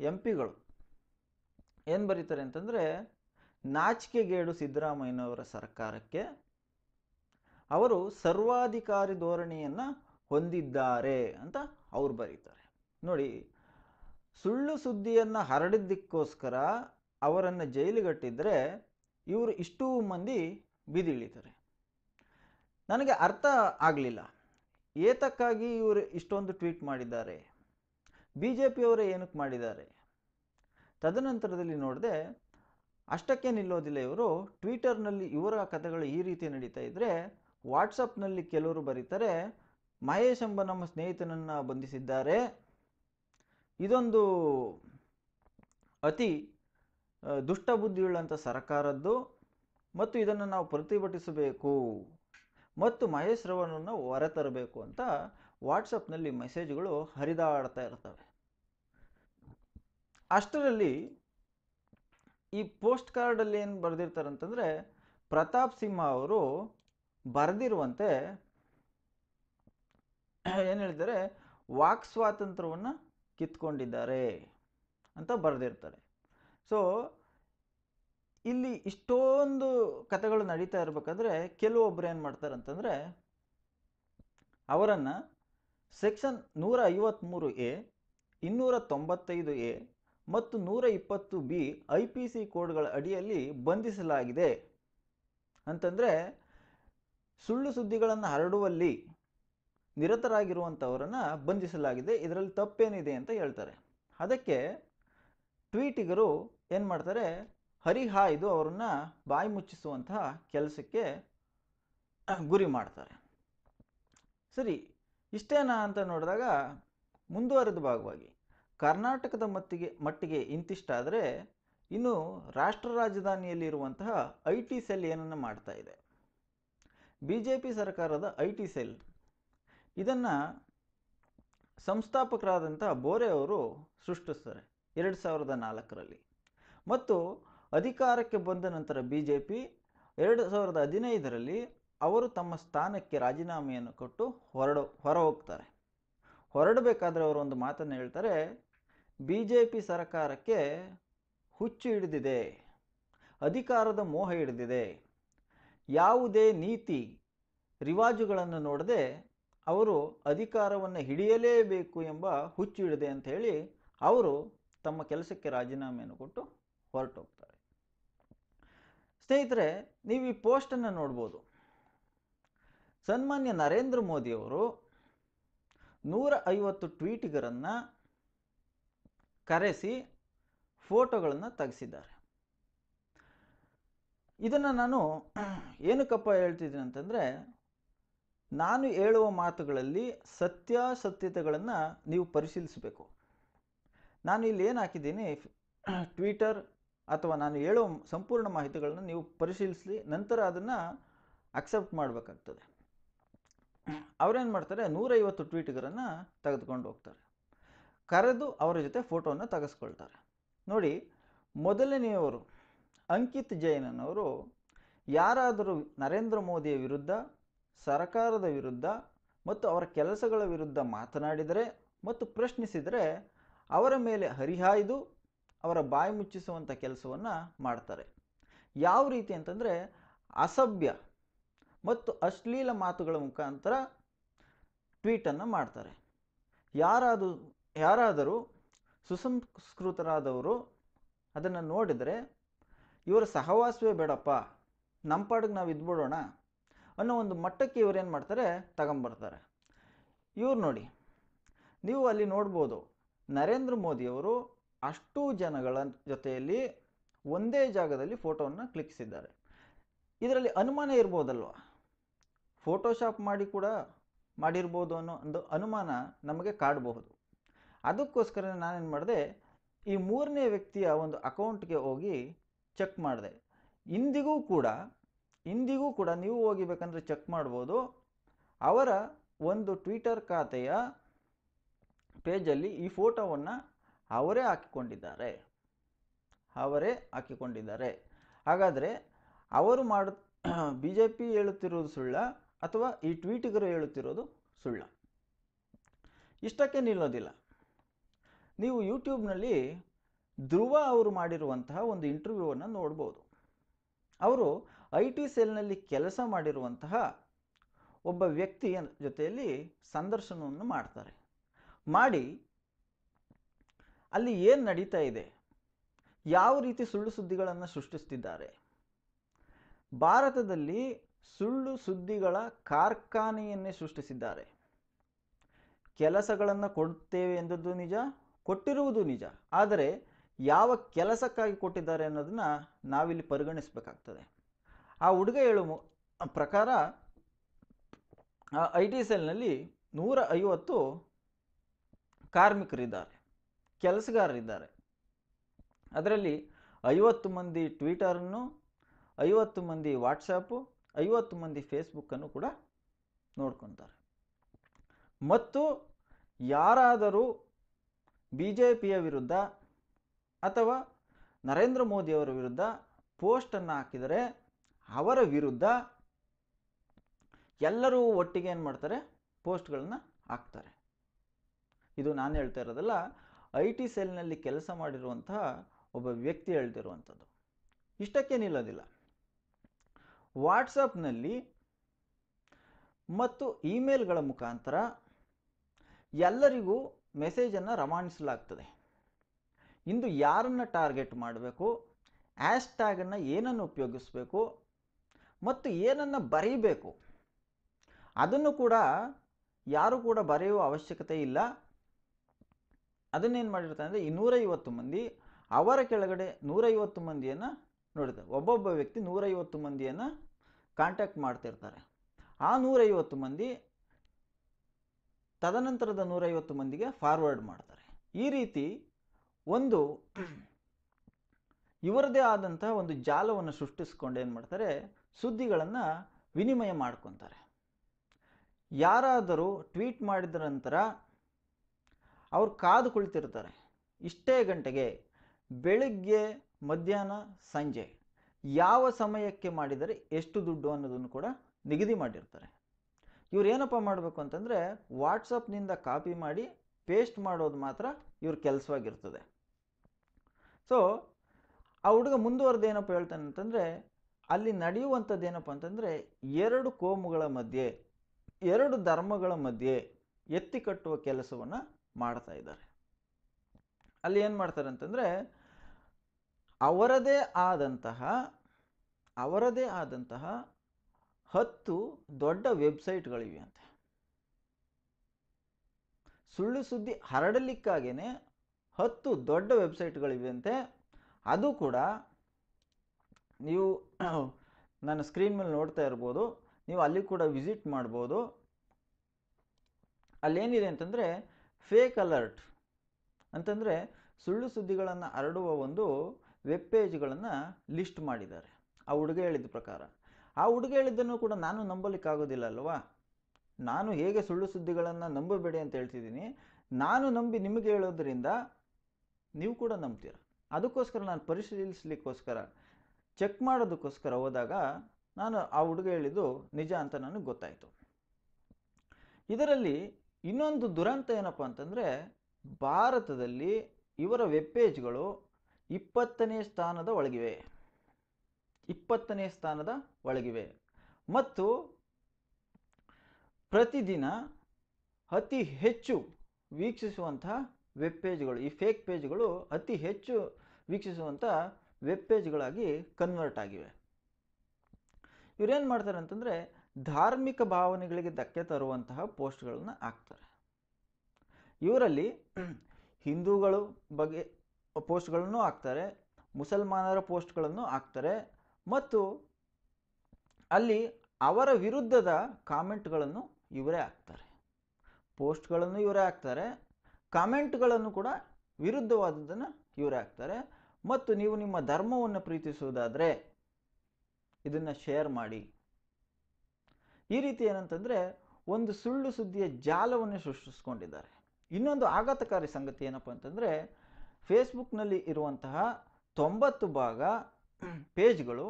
ಎಂ ಪಿಗಳು ಏನು ಬರೀತಾರೆ ಅಂತಂದರೆ ನಾಚಿಕೆಗೇಡು ಸಿದ್ದರಾಮಯ್ಯನವರ ಸರ್ಕಾರಕ್ಕೆ ಅವರು ಸರ್ವಾಧಿಕಾರಿ ಧೋರಣೆಯನ್ನು ಹೊಂದಿದ್ದಾರೆ ಅಂತ ಅವ್ರು ಬರೀತಾರೆ ನೋಡಿ ಸುಳ್ಳು ಸುದ್ದಿಯನ್ನು ಹರಡಿದ್ದಕ್ಕೋಸ್ಕರ ಅವರನ್ನು ಜೈಲಿಗಟ್ಟಿದ್ರೆ ಇವರು ಇಷ್ಟೂ ಮಂದಿ ಬಿದಿಳಿತಾರೆ ನನಗೆ ಅರ್ಥ ಆಗಲಿಲ್ಲ ಏತಕ್ಕಾಗಿ ಇವರು ಇಷ್ಟೊಂದು ಟ್ವೀಟ್ ಮಾಡಿದ್ದಾರೆ ಬಿ ಜೆ ಪಿಯವರೇ ಏನಕ್ಕೆ ಮಾಡಿದ್ದಾರೆ ತದನಂತರದಲ್ಲಿ ನೋಡಿದೆ ಅಷ್ಟಕ್ಕೆ ನಿಲ್ಲೋದಿಲ್ಲ ಇವರು ಟ್ವೀಟರ್ನಲ್ಲಿ ಇವರ ಕಥೆಗಳು ಈ ರೀತಿ ನಡೀತಾ ಇದ್ದರೆ ವಾಟ್ಸಪ್ನಲ್ಲಿ ಕೆಲವರು ಬರೀತಾರೆ ಮಹೇಶ್ ಎಂಬ ನಮ್ಮ ಸ್ನೇಹಿತನನ್ನು ಬಂಧಿಸಿದ್ದಾರೆ ಇದೊಂದು ಅತಿ ದುಷ್ಟಬುದ್ಧಿಯುಳ್ಳಂಥ ಸರ್ಕಾರದ್ದು ಮತ್ತು ಇದನ್ನು ನಾವು ಪ್ರತಿಭಟಿಸಬೇಕು ಮತ್ತು ಮಹೇಶ್ ರವನನ್ನು ಹೊರತರಬೇಕು ಅಂತ ವಾಟ್ಸಪ್ನಲ್ಲಿ ಮೆಸೇಜ್ಗಳು ಹರಿದಾಡ್ತಾ ಇರ್ತವೆ ಅಷ್ಟರಲ್ಲಿ ಈ ಪೋಸ್ಟ್ ಕಾರ್ಡಲ್ಲಿ ಏನು ಬರೆದಿರ್ತಾರೆ ಅಂತಂದರೆ ಪ್ರತಾಪ್ ಸಿಂಹ ಅವರು ಬರೆದಿರುವಂತೆ ಏನು ಹೇಳಿದರೆ ವಾಕ್ ಸ್ವಾತಂತ್ರ್ಯವನ್ನು ಕಿತ್ಕೊಂಡಿದ್ದಾರೆ ಅಂತ ಬರೆದಿರ್ತಾರೆ ಸೊ ಇಲ್ಲಿ ಇಷ್ಟೊಂದು ಕಥೆಗಳು ನಡೀತಾ ಇರಬೇಕಾದ್ರೆ ಕೆಲವೊಬ್ಬರು ಏನು ಮಾಡ್ತಾರೆ ಅಂತಂದರೆ ಅವರನ್ನು ಸೆಕ್ಷನ್ ನೂರ ಐವತ್ತ್ಮೂರು ಎ ಇನ್ನೂರ ತೊಂಬತ್ತೈದು ಎ ಮತ್ತು ನೂರ ಇಪ್ಪತ್ತು ಬಿ ಐ ಪಿ ಸಿ ಕೋಡ್ಗಳ ಅಡಿಯಲ್ಲಿ ಬಂಧಿಸಲಾಗಿದೆ ಅಂತಂದರೆ ಸುಳ್ಳು ಸುದ್ದಿಗಳನ್ನು ಹರಡುವಲ್ಲಿ ನಿರತರಾಗಿರುವಂಥವರನ್ನು ಬಂಧಿಸಲಾಗಿದೆ ಇದರಲ್ಲಿ ತಪ್ಪೇನಿದೆ ಅಂತ ಹೇಳ್ತಾರೆ ಅದಕ್ಕೆ ಟ್ವೀಟಿಗರು ಏನು ಮಾಡ್ತಾರೆ ಇದು ಅವರನ್ನು ಬಾಯಿ ಮುಚ್ಚಿಸುವಂತಹ ಕೆಲಸಕ್ಕೆ ಗುರಿ ಮಾಡ್ತಾರೆ ಸರಿ ಇಷ್ಟೇನಾ ಅಂತ ನೋಡಿದಾಗ ಮುಂದುವರೆದ ಭಾಗವಾಗಿ ಕರ್ನಾಟಕದ ಮತ್ತಿಗೆ ಮಟ್ಟಿಗೆ ಇಂತಿಷ್ಟಾದರೆ ಇನ್ನು ರಾಷ್ಟ್ರ ರಾಜಧಾನಿಯಲ್ಲಿರುವಂತಹ ಐ ಟಿ ಸೆಲ್ ಏನನ್ನು ಮಾಡ್ತಾ ಇದೆ ಬಿ ಜೆ ಪಿ ಸರ್ಕಾರದ ಐ ಟಿ ಸೆಲ್ ಇದನ್ನು ಸಂಸ್ಥಾಪಕರಾದಂಥ ಬೋರೆ ಅವರು ಸೃಷ್ಟಿಸ್ತಾರೆ ಎರಡು ಸಾವಿರದ ನಾಲ್ಕರಲ್ಲಿ ಮತ್ತು ಅಧಿಕಾರಕ್ಕೆ ಬಂದ ನಂತರ ಬಿ ಜೆ ಪಿ ಎರಡು ಸಾವಿರದ ಹದಿನೈದರಲ್ಲಿ ಅವರು ತಮ್ಮ ಸ್ಥಾನಕ್ಕೆ ರಾಜೀನಾಮೆಯನ್ನು ಕೊಟ್ಟು ಹೊರಡು ಹೊರ ಹೋಗ್ತಾರೆ ಹೊರಡಬೇಕಾದ್ರೆ ಅವರು ಒಂದು ಮಾತನ್ನು ಹೇಳ್ತಾರೆ ಬಿ ಜೆ ಪಿ ಸರ್ಕಾರಕ್ಕೆ ಹುಚ್ಚು ಹಿಡಿದಿದೆ ಅಧಿಕಾರದ ಮೋಹ ಹಿಡಿದಿದೆ ಯಾವುದೇ ನೀತಿ ರಿವಾಜುಗಳನ್ನು ನೋಡದೆ ಅವರು ಅಧಿಕಾರವನ್ನು ಹಿಡಿಯಲೇಬೇಕು ಎಂಬ ಹುಚ್ಚು ಹಿಡಿದೆ ಅಂತ ಹೇಳಿ ಅವರು ತಮ್ಮ ಕೆಲಸಕ್ಕೆ ರಾಜೀನಾಮೆಯನ್ನು ಕೊಟ್ಟು ಹೊರಟೋಗ್ತಾರೆ ಸ್ನೇಹಿತರೆ ನೀವು ಈ ಪೋಸ್ಟನ್ನು ನೋಡ್ಬೋದು ಸನ್ಮಾನ್ಯ ನರೇಂದ್ರ ಮೋದಿಯವರು ನೂರ ಐವತ್ತು ಟ್ವೀಟಿಗರನ್ನು ಕರೆಸಿ ಫೋಟೋಗಳನ್ನು ತೆಗೆಸಿದ್ದಾರೆ ಇದನ್ನು ನಾನು ಏನಕ್ಕಪ್ಪ ಹೇಳ್ತಿದ್ದೀನಿ ಅಂತಂದರೆ ನಾನು ಹೇಳುವ ಮಾತುಗಳಲ್ಲಿ ಸತ್ಯಾಸತ್ಯತೆಗಳನ್ನು ನೀವು ಪರಿಶೀಲಿಸಬೇಕು ನಾನು ಇಲ್ಲಿ ಏನು ಹಾಕಿದ್ದೀನಿ ಟ್ವಿಟರ್ ಅಥವಾ ನಾನು ಹೇಳೋ ಸಂಪೂರ್ಣ ಮಾಹಿತಿಗಳನ್ನು ನೀವು ಪರಿಶೀಲಿಸಲಿ ನಂತರ ಅದನ್ನು ಅಕ್ಸೆಪ್ಟ್ ಮಾಡಬೇಕಾಗ್ತದೆ ಅವರೇನು ಮಾಡ್ತಾರೆ ನೂರೈವತ್ತು ಟ್ವೀಟ್ಗಳನ್ನು ತೆಗೆದುಕೊಂಡು ಹೋಗ್ತಾರೆ ಕರೆದು ಅವರ ಜೊತೆ ಫೋಟೋವನ್ನು ತೆಗೆಸ್ಕೊಳ್ತಾರೆ ನೋಡಿ ಮೊದಲನೆಯವರು ಅಂಕಿತ್ ಅವರು ಯಾರಾದರೂ ನರೇಂದ್ರ ಮೋದಿಯ ವಿರುದ್ಧ ಸರ್ಕಾರದ ವಿರುದ್ಧ ಮತ್ತು ಅವರ ಕೆಲಸಗಳ ವಿರುದ್ಧ ಮಾತನಾಡಿದರೆ ಮತ್ತು ಪ್ರಶ್ನಿಸಿದರೆ ಅವರ ಮೇಲೆ ಹರಿಹಾಯ್ದು ಅವರ ಬಾಯಿ ಮುಚ್ಚಿಸುವಂಥ ಕೆಲಸವನ್ನು ಮಾಡ್ತಾರೆ ಯಾವ ರೀತಿ ಅಂತಂದರೆ ಅಸಭ್ಯ ಮತ್ತು ಅಶ್ಲೀಲ ಮಾತುಗಳ ಮುಖಾಂತರ ಟ್ವೀಟನ್ನು ಮಾಡ್ತಾರೆ ಯಾರಾದರೂ ಯಾರಾದರೂ ಸುಸಂಸ್ಕೃತರಾದವರು ಅದನ್ನು ನೋಡಿದರೆ ಇವರ ಸಹವಾಸವೇ ಬೇಡಪ್ಪ ನಮ್ಮ ಪಾಡಿಗೆ ನಾವು ಇದ್ಬಿಡೋಣ ಅನ್ನೋ ಒಂದು ಮಟ್ಟಕ್ಕೆ ಇವರೇನು ಮಾಡ್ತಾರೆ ತಗೊಂಬರ್ತಾರೆ ಇವ್ರು ನೋಡಿ ನೀವು ಅಲ್ಲಿ ನೋಡ್ಬೋದು ನರೇಂದ್ರ ಮೋದಿಯವರು ಅಷ್ಟು ಜನಗಳ ಜೊತೆಯಲ್ಲಿ ಒಂದೇ ಜಾಗದಲ್ಲಿ ಫೋಟೋವನ್ನು ಕ್ಲಿಕ್ಸಿದ್ದಾರೆ ಇದರಲ್ಲಿ ಅನುಮಾನ ಇರ್ಬೋದಲ್ವ ಫೋಟೋಶಾಪ್ ಮಾಡಿ ಕೂಡ ಮಾಡಿರ್ಬೋದು ಅನ್ನೋ ಒಂದು ಅನುಮಾನ ನಮಗೆ ಕಾಡಬಹುದು ಅದಕ್ಕೋಸ್ಕರ ನಾನೇನು ಮಾಡಿದೆ ಈ ಮೂರನೇ ವ್ಯಕ್ತಿಯ ಒಂದು ಅಕೌಂಟ್ಗೆ ಹೋಗಿ ಚೆಕ್ ಮಾಡಿದೆ ಇಂದಿಗೂ ಕೂಡ ಇಂದಿಗೂ ಕೂಡ ನೀವು ಹೋಗಿಬೇಕಂದ್ರೆ ಚೆಕ್ ಮಾಡ್ಬೋದು ಅವರ ಒಂದು ಟ್ವಿಟರ್ ಖಾತೆಯ ಪೇಜಲ್ಲಿ ಈ ಫೋಟೋವನ್ನು ಅವರೇ ಹಾಕಿಕೊಂಡಿದ್ದಾರೆ ಅವರೇ ಹಾಕಿಕೊಂಡಿದ್ದಾರೆ ಹಾಗಾದರೆ ಅವರು ಮಾಡ ಬಿ ಜೆ ಪಿ ಹೇಳುತ್ತಿರೋದು ಸುಳ್ಳ ಅಥವಾ ಈ ಟ್ವೀಟಿಗರು ಹೇಳುತ್ತಿರೋದು ಸುಳ್ಳ ಇಷ್ಟಕ್ಕೆ ನಿಲ್ಲೋದಿಲ್ಲ ನೀವು ಯೂಟ್ಯೂಬ್ನಲ್ಲಿ ಧ್ರುವ ಅವರು ಮಾಡಿರುವಂತಹ ಒಂದು ಇಂಟರ್ವ್ಯೂವನ್ನು ನೋಡ್ಬೋದು ಅವರು ಐ ಟಿ ಸೆಲ್ನಲ್ಲಿ ಕೆಲಸ ಮಾಡಿರುವಂತಹ ಒಬ್ಬ ವ್ಯಕ್ತಿಯ ಜೊತೆಯಲ್ಲಿ ಸಂದರ್ಶನವನ್ನು ಮಾಡ್ತಾರೆ ಮಾಡಿ ಅಲ್ಲಿ ಏನು ನಡೀತಾ ಇದೆ ಯಾವ ರೀತಿ ಸುಳ್ಳು ಸುದ್ದಿಗಳನ್ನು ಸೃಷ್ಟಿಸ್ತಿದ್ದಾರೆ ಭಾರತದಲ್ಲಿ ಸುಳ್ಳು ಸುದ್ದಿಗಳ ಕಾರ್ಖಾನೆಯನ್ನೇ ಸೃಷ್ಟಿಸಿದ್ದಾರೆ ಕೆಲಸಗಳನ್ನು ಕೊಡುತ್ತೇವೆ ಎಂದದ್ದು ನಿಜ ಕೊಟ್ಟಿರುವುದು ನಿಜ ಆದರೆ ಯಾವ ಕೆಲಸಕ್ಕಾಗಿ ಕೊಟ್ಟಿದ್ದಾರೆ ಅನ್ನೋದನ್ನು ನಾವಿಲ್ಲಿ ಪರಿಗಣಿಸಬೇಕಾಗ್ತದೆ ಆ ಹುಡುಗ ಹೇಳುವ ಪ್ರಕಾರ ಐ ಟಿ ಸೆಲ್ನಲ್ಲಿ ನೂರ ಐವತ್ತು ಕಾರ್ಮಿಕರಿದ್ದಾರೆ ಕೆಲಸಗಾರರಿದ್ದಾರೆ ಅದರಲ್ಲಿ ಐವತ್ತು ಮಂದಿ ಟ್ವಿಟರನ್ನು ಐವತ್ತು ಮಂದಿ ವಾಟ್ಸಪ್ಪು ಐವತ್ತು ಮಂದಿ ಫೇಸ್ಬುಕ್ಕನ್ನು ಕೂಡ ನೋಡ್ಕೊತಾರೆ ಮತ್ತು ಯಾರಾದರೂ ಬಿ ಜೆ ಪಿಯ ವಿರುದ್ಧ ಅಥವಾ ನರೇಂದ್ರ ಮೋದಿಯವರ ವಿರುದ್ಧ ಪೋಸ್ಟನ್ನು ಹಾಕಿದರೆ ಅವರ ವಿರುದ್ಧ ಎಲ್ಲರೂ ಒಟ್ಟಿಗೆ ಏನು ಮಾಡ್ತಾರೆ ಪೋಸ್ಟ್ಗಳನ್ನು ಹಾಕ್ತಾರೆ ಇದು ನಾನು ಹೇಳ್ತಾ ಇರೋದಲ್ಲ ಐ ಟಿ ಸೆಲ್ನಲ್ಲಿ ಕೆಲಸ ಮಾಡಿರುವಂತಹ ಒಬ್ಬ ವ್ಯಕ್ತಿ ಹೇಳ್ತಿರುವಂಥದ್ದು ಇಷ್ಟಕ್ಕೆ ನಿಲ್ಲೋದಿಲ್ಲ ವಾಟ್ಸಪ್ನಲ್ಲಿ ಮತ್ತು ಇಮೇಲ್ಗಳ ಮುಖಾಂತರ ಎಲ್ಲರಿಗೂ ಮೆಸೇಜನ್ನು ರವಾನಿಸಲಾಗ್ತದೆ ಇಂದು ಯಾರನ್ನು ಟಾರ್ಗೆಟ್ ಮಾಡಬೇಕು ಆ್ಯಶ್ ಟ್ಯಾಗನ್ನು ಏನನ್ನು ಉಪಯೋಗಿಸಬೇಕು ಮತ್ತು ಏನನ್ನು ಬರೀಬೇಕು ಅದನ್ನು ಕೂಡ ಯಾರು ಕೂಡ ಬರೆಯುವ ಅವಶ್ಯಕತೆ ಇಲ್ಲ ಅದನ್ನೇನು ಮಾಡಿರ್ತಾರೆ ಅಂದರೆ ಈ ನೂರೈವತ್ತು ಮಂದಿ ಅವರ ಕೆಳಗಡೆ ನೂರೈವತ್ತು ಮಂದಿಯನ್ನು ನೋಡಿದೆ ಒಬ್ಬೊಬ್ಬ ವ್ಯಕ್ತಿ ನೂರೈವತ್ತು ಮಂದಿಯನ್ನು ಕಾಂಟ್ಯಾಕ್ಟ್ ಮಾಡ್ತಿರ್ತಾರೆ ಆ ನೂರೈವತ್ತು ಮಂದಿ ತದನಂತರದ ನೂರೈವತ್ತು ಮಂದಿಗೆ ಫಾರ್ವರ್ಡ್ ಮಾಡ್ತಾರೆ ಈ ರೀತಿ ಒಂದು ಇವರದೇ ಆದಂತಹ ಒಂದು ಜಾಲವನ್ನು ಸೃಷ್ಟಿಸ್ಕೊಂಡು ಏನು ಮಾಡ್ತಾರೆ ಸುದ್ದಿಗಳನ್ನು ವಿನಿಮಯ ಮಾಡ್ಕೊತಾರೆ ಯಾರಾದರೂ ಟ್ವೀಟ್ ಮಾಡಿದ ನಂತರ ಅವ್ರು ಕಾದು ಕುಳಿತಿರ್ತಾರೆ ಇಷ್ಟೇ ಗಂಟೆಗೆ ಬೆಳಿಗ್ಗೆ ಮಧ್ಯಾಹ್ನ ಸಂಜೆ ಯಾವ ಸಮಯಕ್ಕೆ ಮಾಡಿದರೆ ಎಷ್ಟು ದುಡ್ಡು ಅನ್ನೋದನ್ನು ಕೂಡ ನಿಗದಿ ಮಾಡಿರ್ತಾರೆ ಇವರೇನಪ್ಪ ಏನಪ್ಪ ಮಾಡಬೇಕು ಅಂತಂದರೆ ವಾಟ್ಸಪ್ನಿಂದ ಕಾಪಿ ಮಾಡಿ ಪೇಸ್ಟ್ ಮಾಡೋದು ಮಾತ್ರ ಇವ್ರ ಕೆಲಸವಾಗಿರ್ತದೆ ಸೊ ಆ ಹುಡುಗ ಮುಂದುವರೆದು ಏನಪ್ಪ ಹೇಳ್ತಾನೆ ಅಂತಂದರೆ ಅಲ್ಲಿ ನಡೆಯುವಂಥದ್ದು ಏನಪ್ಪ ಅಂತಂದರೆ ಎರಡು ಕೋಮುಗಳ ಮಧ್ಯೆ ಎರಡು ಧರ್ಮಗಳ ಮಧ್ಯೆ ಎತ್ತಿ ಕಟ್ಟುವ ಕೆಲಸವನ್ನು ಮಾಡ್ತಾ ಇದ್ದಾರೆ ಅಲ್ಲಿ ಏನು ಮಾಡ್ತಾರೆ ಅಂತಂದರೆ ಅವರದೇ ಆದಂತಹ ಅವರದೇ ಆದಂತಹ ಹತ್ತು ದೊಡ್ಡ ವೆಬ್ಸೈಟ್ಗಳಿವೆ ವೆಬ್ಸೈಟ್ಗಳಿವೆಯಂತೆ ಸುಳ್ಳು ಸುದ್ದಿ ಹರಡಲಿಕ್ಕಾಗೇ ಹತ್ತು ದೊಡ್ಡ ವೆಬ್ಸೈಟ್ಗಳಿವೆಯಂತೆ ಅದು ಕೂಡ ನೀವು [clears throat] ನನ್ನ ಸ್ಕ್ರೀನ್ ಮೇಲೆ ನೋಡ್ತಾ ಇರ್ಬೋದು ನೀವು ಅಲ್ಲಿ ಕೂಡ ವಿಸಿಟ್ ಮಾಡ್ಬೋದು ಅಲ್ಲೇನಿದೆ ಅಂತಂದರೆ ಫೇಕ್ ಅಲರ್ಟ್ ಅಂತಂದರೆ ಸುಳ್ಳು ಸುದ್ದಿಗಳನ್ನು ಹರಡುವ ಒಂದು ವೆಬ್ ಪೇಜ್ಗಳನ್ನು ಲಿಸ್ಟ್ ಮಾಡಿದ್ದಾರೆ ಆ ಹುಡುಗ ಹೇಳಿದ ಪ್ರಕಾರ ಆ ಹುಡುಗ ಹೇಳಿದ್ದನ್ನು ಕೂಡ ನಾನು ನಂಬಲಿಕ್ಕಾಗೋದಿಲ್ಲ ಅಲ್ವಾ ನಾನು ಹೇಗೆ ಸುಳ್ಳು ಸುದ್ದಿಗಳನ್ನು ನಂಬಬೇಡಿ ಅಂತ ಹೇಳ್ತಿದ್ದೀನಿ ನಾನು ನಂಬಿ ನಿಮಗೆ ಹೇಳೋದ್ರಿಂದ ನೀವು ಕೂಡ ನಂಬ್ತೀರ ಅದಕ್ಕೋಸ್ಕರ ನಾನು ಪರಿಶೀಲಿಸಲಿಕ್ಕೋಸ್ಕರ ಚೆಕ್ ಮಾಡೋದಕ್ಕೋಸ್ಕರ ಹೋದಾಗ ನಾನು ಆ ಹುಡುಗ ಹೇಳಿದ್ದು ನಿಜ ಅಂತ ನನಗೆ ಗೊತ್ತಾಯಿತು ಇದರಲ್ಲಿ ಇನ್ನೊಂದು ದುರಂತ ಏನಪ್ಪ ಅಂತಂದರೆ ಭಾರತದಲ್ಲಿ ಇವರ ವೆಬ್ ಪೇಜ್ಗಳು ಇಪ್ಪತ್ತನೇ ಸ್ಥಾನದ ಒಳಗಿವೆ ಇಪ್ಪತ್ತನೇ ಸ್ಥಾನದ ಒಳಗಿವೆ ಮತ್ತು ಪ್ರತಿದಿನ ಅತಿ ಹೆಚ್ಚು ವೀಕ್ಷಿಸುವಂಥ ವೆಬ್ ಪೇಜ್ಗಳು ಈ ಫೇಕ್ ಪೇಜ್ಗಳು ಅತಿ ಹೆಚ್ಚು ವೀಕ್ಷಿಸುವಂಥ ವೆಬ್ ಪೇಜ್ಗಳಾಗಿ ಕನ್ವರ್ಟ್ ಆಗಿವೆ ಇವರೇನು ಮಾಡ್ತಾರೆ ಅಂತಂದರೆ ಧಾರ್ಮಿಕ ಭಾವನೆಗಳಿಗೆ ಧಕ್ಕೆ ತರುವಂತಹ ಪೋಸ್ಟ್ಗಳನ್ನು ಹಾಕ್ತಾರೆ ಇವರಲ್ಲಿ ಹಿಂದೂಗಳು ಬಗ್ಗೆ ಪೋಸ್ಟ್ಗಳನ್ನು ಹಾಕ್ತಾರೆ ಮುಸಲ್ಮಾನರ ಪೋಸ್ಟ್ಗಳನ್ನು ಹಾಕ್ತಾರೆ ಮತ್ತು ಅಲ್ಲಿ ಅವರ ವಿರುದ್ಧದ ಕಾಮೆಂಟ್ಗಳನ್ನು ಇವರೇ ಹಾಕ್ತಾರೆ ಪೋಸ್ಟ್ಗಳನ್ನು ಇವರೇ ಹಾಕ್ತಾರೆ ಕಾಮೆಂಟ್ಗಳನ್ನು ಕೂಡ ವಿರುದ್ಧವಾದದ್ದನ್ನು ಇವರೇ ಹಾಕ್ತಾರೆ ಮತ್ತು ನೀವು ನಿಮ್ಮ ಧರ್ಮವನ್ನು ಪ್ರೀತಿಸುವುದಾದರೆ ಇದನ್ನು ಶೇರ್ ಮಾಡಿ ಈ ರೀತಿ ಏನಂತಂದರೆ ಒಂದು ಸುಳ್ಳು ಸುದ್ದಿಯ ಜಾಲವನ್ನು ಸೃಷ್ಟಿಸ್ಕೊಂಡಿದ್ದಾರೆ ಇನ್ನೊಂದು ಆಘಾತಕಾರಿ ಸಂಗತಿ ಏನಪ್ಪ ಅಂತಂದರೆ ಫೇಸ್ಬುಕ್ನಲ್ಲಿ ಇರುವಂತಹ ತೊಂಬತ್ತು ಭಾಗ ಪೇಜ್ಗಳು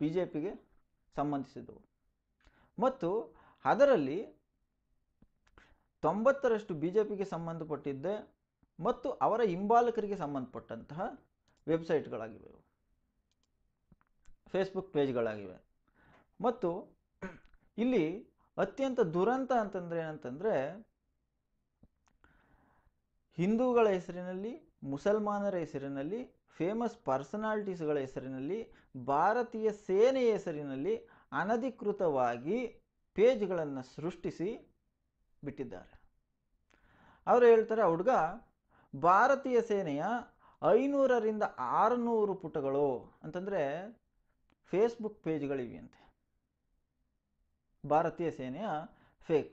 ಬಿ ಜೆ ಪಿಗೆ ಸಂಬಂಧಿಸಿದವು ಮತ್ತು ಅದರಲ್ಲಿ ತೊಂಬತ್ತರಷ್ಟು ಬಿ ಜೆ ಪಿಗೆ ಸಂಬಂಧಪಟ್ಟಿದ್ದೆ ಮತ್ತು ಅವರ ಹಿಂಬಾಲಕರಿಗೆ ಸಂಬಂಧಪಟ್ಟಂತಹ ವೆಬ್ಸೈಟ್ಗಳಾಗಿವೆ ಫೇಸ್ಬುಕ್ ಪೇಜ್ಗಳಾಗಿವೆ ಮತ್ತು ಇಲ್ಲಿ ಅತ್ಯಂತ ದುರಂತ ಅಂತಂದರೆ ಏನಂತಂದರೆ ಹಿಂದೂಗಳ ಹೆಸರಿನಲ್ಲಿ ಮುಸಲ್ಮಾನರ ಹೆಸರಿನಲ್ಲಿ ಫೇಮಸ್ ಪರ್ಸನಾಲಿಟೀಸ್ಗಳ ಹೆಸರಿನಲ್ಲಿ ಭಾರತೀಯ ಸೇನೆಯ ಹೆಸರಿನಲ್ಲಿ ಅನಧಿಕೃತವಾಗಿ ಪೇಜ್ಗಳನ್ನು ಸೃಷ್ಟಿಸಿ ಬಿಟ್ಟಿದ್ದಾರೆ ಅವರು ಹೇಳ್ತಾರೆ ಆ ಹುಡುಗ ಭಾರತೀಯ ಸೇನೆಯ ಐನೂರರಿಂದ ಆರುನೂರು ಪುಟಗಳು ಅಂತಂದರೆ ಫೇಸ್ಬುಕ್ ಪೇಜ್ಗಳಿವೆಯಂತೆ ಭಾರತೀಯ ಸೇನೆಯ ಫೇಕ್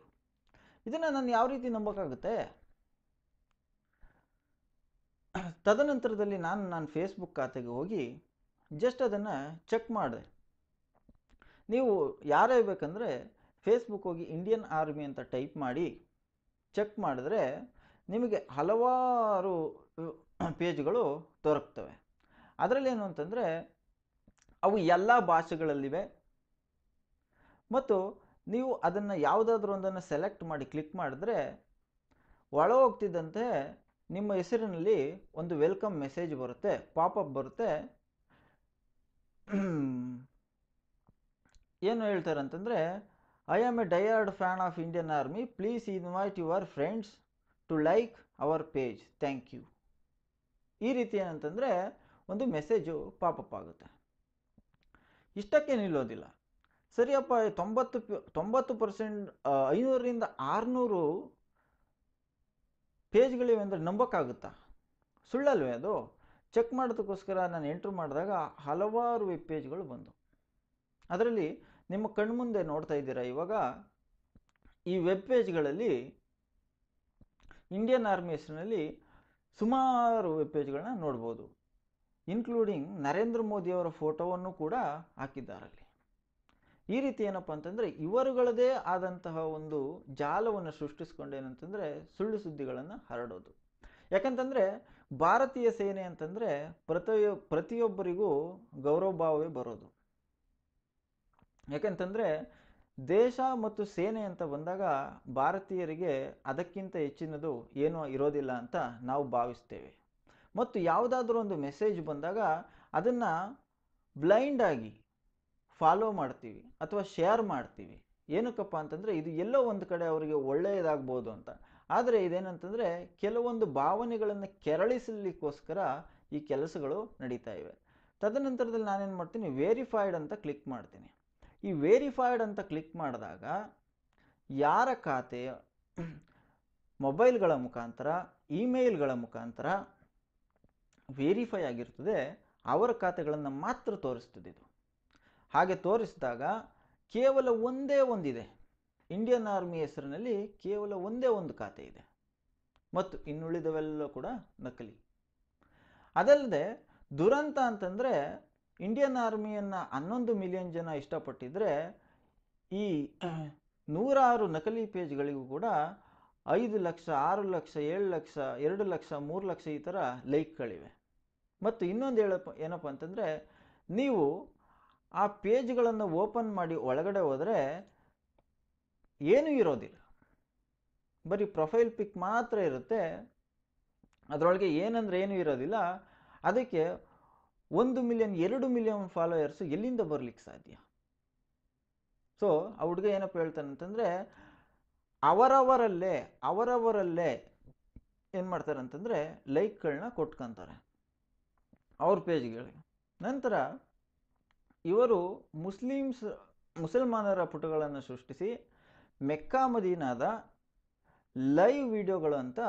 ಇದನ್ನು ನಾನು ಯಾವ ರೀತಿ ನಂಬಕ್ಕಾಗುತ್ತೆ ತದನಂತರದಲ್ಲಿ ನಾನು ನಾನು ಫೇಸ್ಬುಕ್ ಖಾತೆಗೆ ಹೋಗಿ ಜಸ್ಟ್ ಅದನ್ನು ಚೆಕ್ ಮಾಡಿದೆ ನೀವು ಯಾರೇ ಬೇಕಂದರೆ ಫೇಸ್ಬುಕ್ ಹೋಗಿ ಇಂಡಿಯನ್ ಆರ್ಮಿ ಅಂತ ಟೈಪ್ ಮಾಡಿ ಚೆಕ್ ಮಾಡಿದ್ರೆ ನಿಮಗೆ ಹಲವಾರು ಪೇಜ್ಗಳು ದೊರಕ್ತವೆ ಏನು ಅಂತಂದರೆ ಅವು ಎಲ್ಲ ಭಾಷೆಗಳಲ್ಲಿವೆ ಮತ್ತು ನೀವು ಅದನ್ನು ಯಾವುದಾದ್ರೂ ಒಂದನ್ನು ಸೆಲೆಕ್ಟ್ ಮಾಡಿ ಕ್ಲಿಕ್ ಮಾಡಿದ್ರೆ ಒಳ ಹೋಗ್ತಿದ್ದಂತೆ ನಿಮ್ಮ ಹೆಸರಿನಲ್ಲಿ ಒಂದು ವೆಲ್ಕಮ್ ಮೆಸೇಜ್ ಬರುತ್ತೆ ಪಾಪಪ್ ಬರುತ್ತೆ ಏನು ಹೇಳ್ತಾರೆ ಅಂತಂದರೆ I am a diehard fan of Indian Army. Please invite your friends to like our page thank you ಈ ರೀತಿ ಏನಂತಂದರೆ ಒಂದು ಮೆಸೇಜು ಪಾಪಪ್ ಆಗುತ್ತೆ ಇಷ್ಟಕ್ಕೆ ನಿಲ್ಲೋದಿಲ್ಲ ಸರಿಯಪ್ಪ ತೊಂಬತ್ತು ತೊಂಬತ್ತು ಪರ್ಸೆಂಟ್ ಐನೂರರಿಂದ ಆರುನೂರು ಪೇಜ್ಗಳಿವೆ ಅಂದರೆ ನಂಬಕ್ಕಾಗುತ್ತಾ ಸುಳ್ಳಲ್ವೇ ಅದು ಚೆಕ್ ಮಾಡೋದಕ್ಕೋಸ್ಕರ ನಾನು ಎಂಟ್ರ್ ಮಾಡಿದಾಗ ಹಲವಾರು ವೆಬ್ ಪೇಜ್ಗಳು ಬಂದವು ಅದರಲ್ಲಿ ನಿಮ್ಮ ಕಣ್ಮುಂದೆ ನೋಡ್ತಾ ಇದ್ದೀರಾ ಇವಾಗ ಈ ವೆಬ್ ಪೇಜ್ಗಳಲ್ಲಿ ಇಂಡಿಯನ್ ಆರ್ಮಿ ಹೆಸರಿನಲ್ಲಿ ಸುಮಾರು ವೆಬ್ ಪೇಜ್ಗಳನ್ನ ನೋಡ್ಬೋದು ಇನ್ಕ್ಲೂಡಿಂಗ್ ನರೇಂದ್ರ ಮೋದಿಯವರ ಫೋಟೋವನ್ನು ಕೂಡ ಹಾಕಿದ್ದಾರಲ್ಲಿ ಈ ರೀತಿ ಏನಪ್ಪ ಅಂತಂದರೆ ಇವರುಗಳದೇ ಆದಂತಹ ಒಂದು ಜಾಲವನ್ನು ಸೃಷ್ಟಿಸ್ಕೊಂಡೇನಂತಂದರೆ ಸುಳ್ಳು ಸುದ್ದಿಗಳನ್ನು ಹರಡೋದು ಯಾಕಂತಂದರೆ ಭಾರತೀಯ ಸೇನೆ ಅಂತಂದರೆ ಪ್ರತಿಯೊ ಪ್ರತಿಯೊಬ್ಬರಿಗೂ ಗೌರವ ಭಾವವೇ ಬರೋದು ಯಾಕೆಂತಂದರೆ ದೇಶ ಮತ್ತು ಸೇನೆ ಅಂತ ಬಂದಾಗ ಭಾರತೀಯರಿಗೆ ಅದಕ್ಕಿಂತ ಹೆಚ್ಚಿನದು ಏನೂ ಇರೋದಿಲ್ಲ ಅಂತ ನಾವು ಭಾವಿಸ್ತೇವೆ ಮತ್ತು ಯಾವುದಾದ್ರೂ ಒಂದು ಮೆಸೇಜ್ ಬಂದಾಗ ಅದನ್ನು ಬ್ಲೈಂಡಾಗಿ ಫಾಲೋ ಮಾಡ್ತೀವಿ ಅಥವಾ ಶೇರ್ ಮಾಡ್ತೀವಿ ಏನಕ್ಕಪ್ಪ ಅಂತಂದರೆ ಇದು ಎಲ್ಲೋ ಒಂದು ಕಡೆ ಅವರಿಗೆ ಒಳ್ಳೆಯದಾಗ್ಬೋದು ಅಂತ ಆದರೆ ಇದೇನಂತಂದರೆ ಕೆಲವೊಂದು ಭಾವನೆಗಳನ್ನು ಕೆರಳಿಸಲಿಕ್ಕೋಸ್ಕರ ಈ ಕೆಲಸಗಳು ನಡೀತಾ ಇವೆ ತದನಂತರದಲ್ಲಿ ನಾನೇನು ಮಾಡ್ತೀನಿ ವೇರಿಫೈಡ್ ಅಂತ ಕ್ಲಿಕ್ ಮಾಡ್ತೀನಿ ಈ ವೇರಿಫೈಡ್ ಅಂತ ಕ್ಲಿಕ್ ಮಾಡಿದಾಗ ಯಾರ ಖಾತೆ ಮೊಬೈಲ್ಗಳ ಮುಖಾಂತರ ಇಮೇಲ್ಗಳ ಮುಖಾಂತರ ವೇರಿಫೈ ಆಗಿರ್ತದೆ ಅವರ ಖಾತೆಗಳನ್ನು ಮಾತ್ರ ತೋರಿಸ್ತದೆ ಇದು ಹಾಗೆ ತೋರಿಸಿದಾಗ ಕೇವಲ ಒಂದೇ ಒಂದಿದೆ ಇಂಡಿಯನ್ ಆರ್ಮಿ ಹೆಸರಿನಲ್ಲಿ ಕೇವಲ ಒಂದೇ ಒಂದು ಖಾತೆ ಇದೆ ಮತ್ತು ಇನ್ನುಳಿದವೆಲ್ಲ ಕೂಡ ನಕಲಿ ಅದಲ್ಲದೆ ದುರಂತ ಅಂತಂದರೆ ಇಂಡಿಯನ್ ಆರ್ಮಿಯನ್ನು ಹನ್ನೊಂದು ಮಿಲಿಯನ್ ಜನ ಇಷ್ಟಪಟ್ಟಿದ್ದರೆ ಈ ನೂರಾರು ನಕಲಿ ಪೇಜ್ಗಳಿಗೂ ಕೂಡ ಐದು ಲಕ್ಷ ಆರು ಲಕ್ಷ ಏಳು ಲಕ್ಷ ಎರಡು ಲಕ್ಷ ಮೂರು ಲಕ್ಷ ಈ ಥರ ಲೈಕ್ಗಳಿವೆ ಮತ್ತು ಇನ್ನೊಂದು ಹೇಳಪ್ಪ ಏನಪ್ಪ ಅಂತಂದರೆ ನೀವು ಆ ಪೇಜ್ಗಳನ್ನು ಓಪನ್ ಮಾಡಿ ಒಳಗಡೆ ಹೋದರೆ ಏನೂ ಇರೋದಿಲ್ಲ ಬರೀ ಪ್ರೊಫೈಲ್ ಪಿಕ್ ಮಾತ್ರ ಇರುತ್ತೆ ಅದರೊಳಗೆ ಏನಂದ್ರೆ ಏನೂ ಇರೋದಿಲ್ಲ ಅದಕ್ಕೆ ಒಂದು ಮಿಲಿಯನ್ ಎರಡು ಮಿಲಿಯನ್ ಫಾಲೋಯರ್ಸು ಎಲ್ಲಿಂದ ಬರ್ಲಿಕ್ಕೆ ಸಾಧ್ಯ ಸೊ ಆ ಹುಡುಗ ಏನಪ್ಪ ಹೇಳ್ತಾನೆ ಅಂತಂದರೆ ಅವರವರಲ್ಲೇ ಅವರವರಲ್ಲೇ ಏನು ಮಾಡ್ತಾರೆ ಅಂತಂದರೆ ಲೈಕ್ಗಳನ್ನ ಕೊಟ್ಕೊಂತಾರೆ ಅವ್ರ ಪೇಜ್ಗಳಿಗೆ ನಂತರ ಇವರು ಮುಸ್ಲಿಮ್ಸ್ ಮುಸಲ್ಮಾನರ ಪುಟಗಳನ್ನು ಸೃಷ್ಟಿಸಿ ಮೆಕ್ಕಾ ಮದೀನಾದ ಲೈವ್ ವಿಡಿಯೋಗಳು ಅಂತ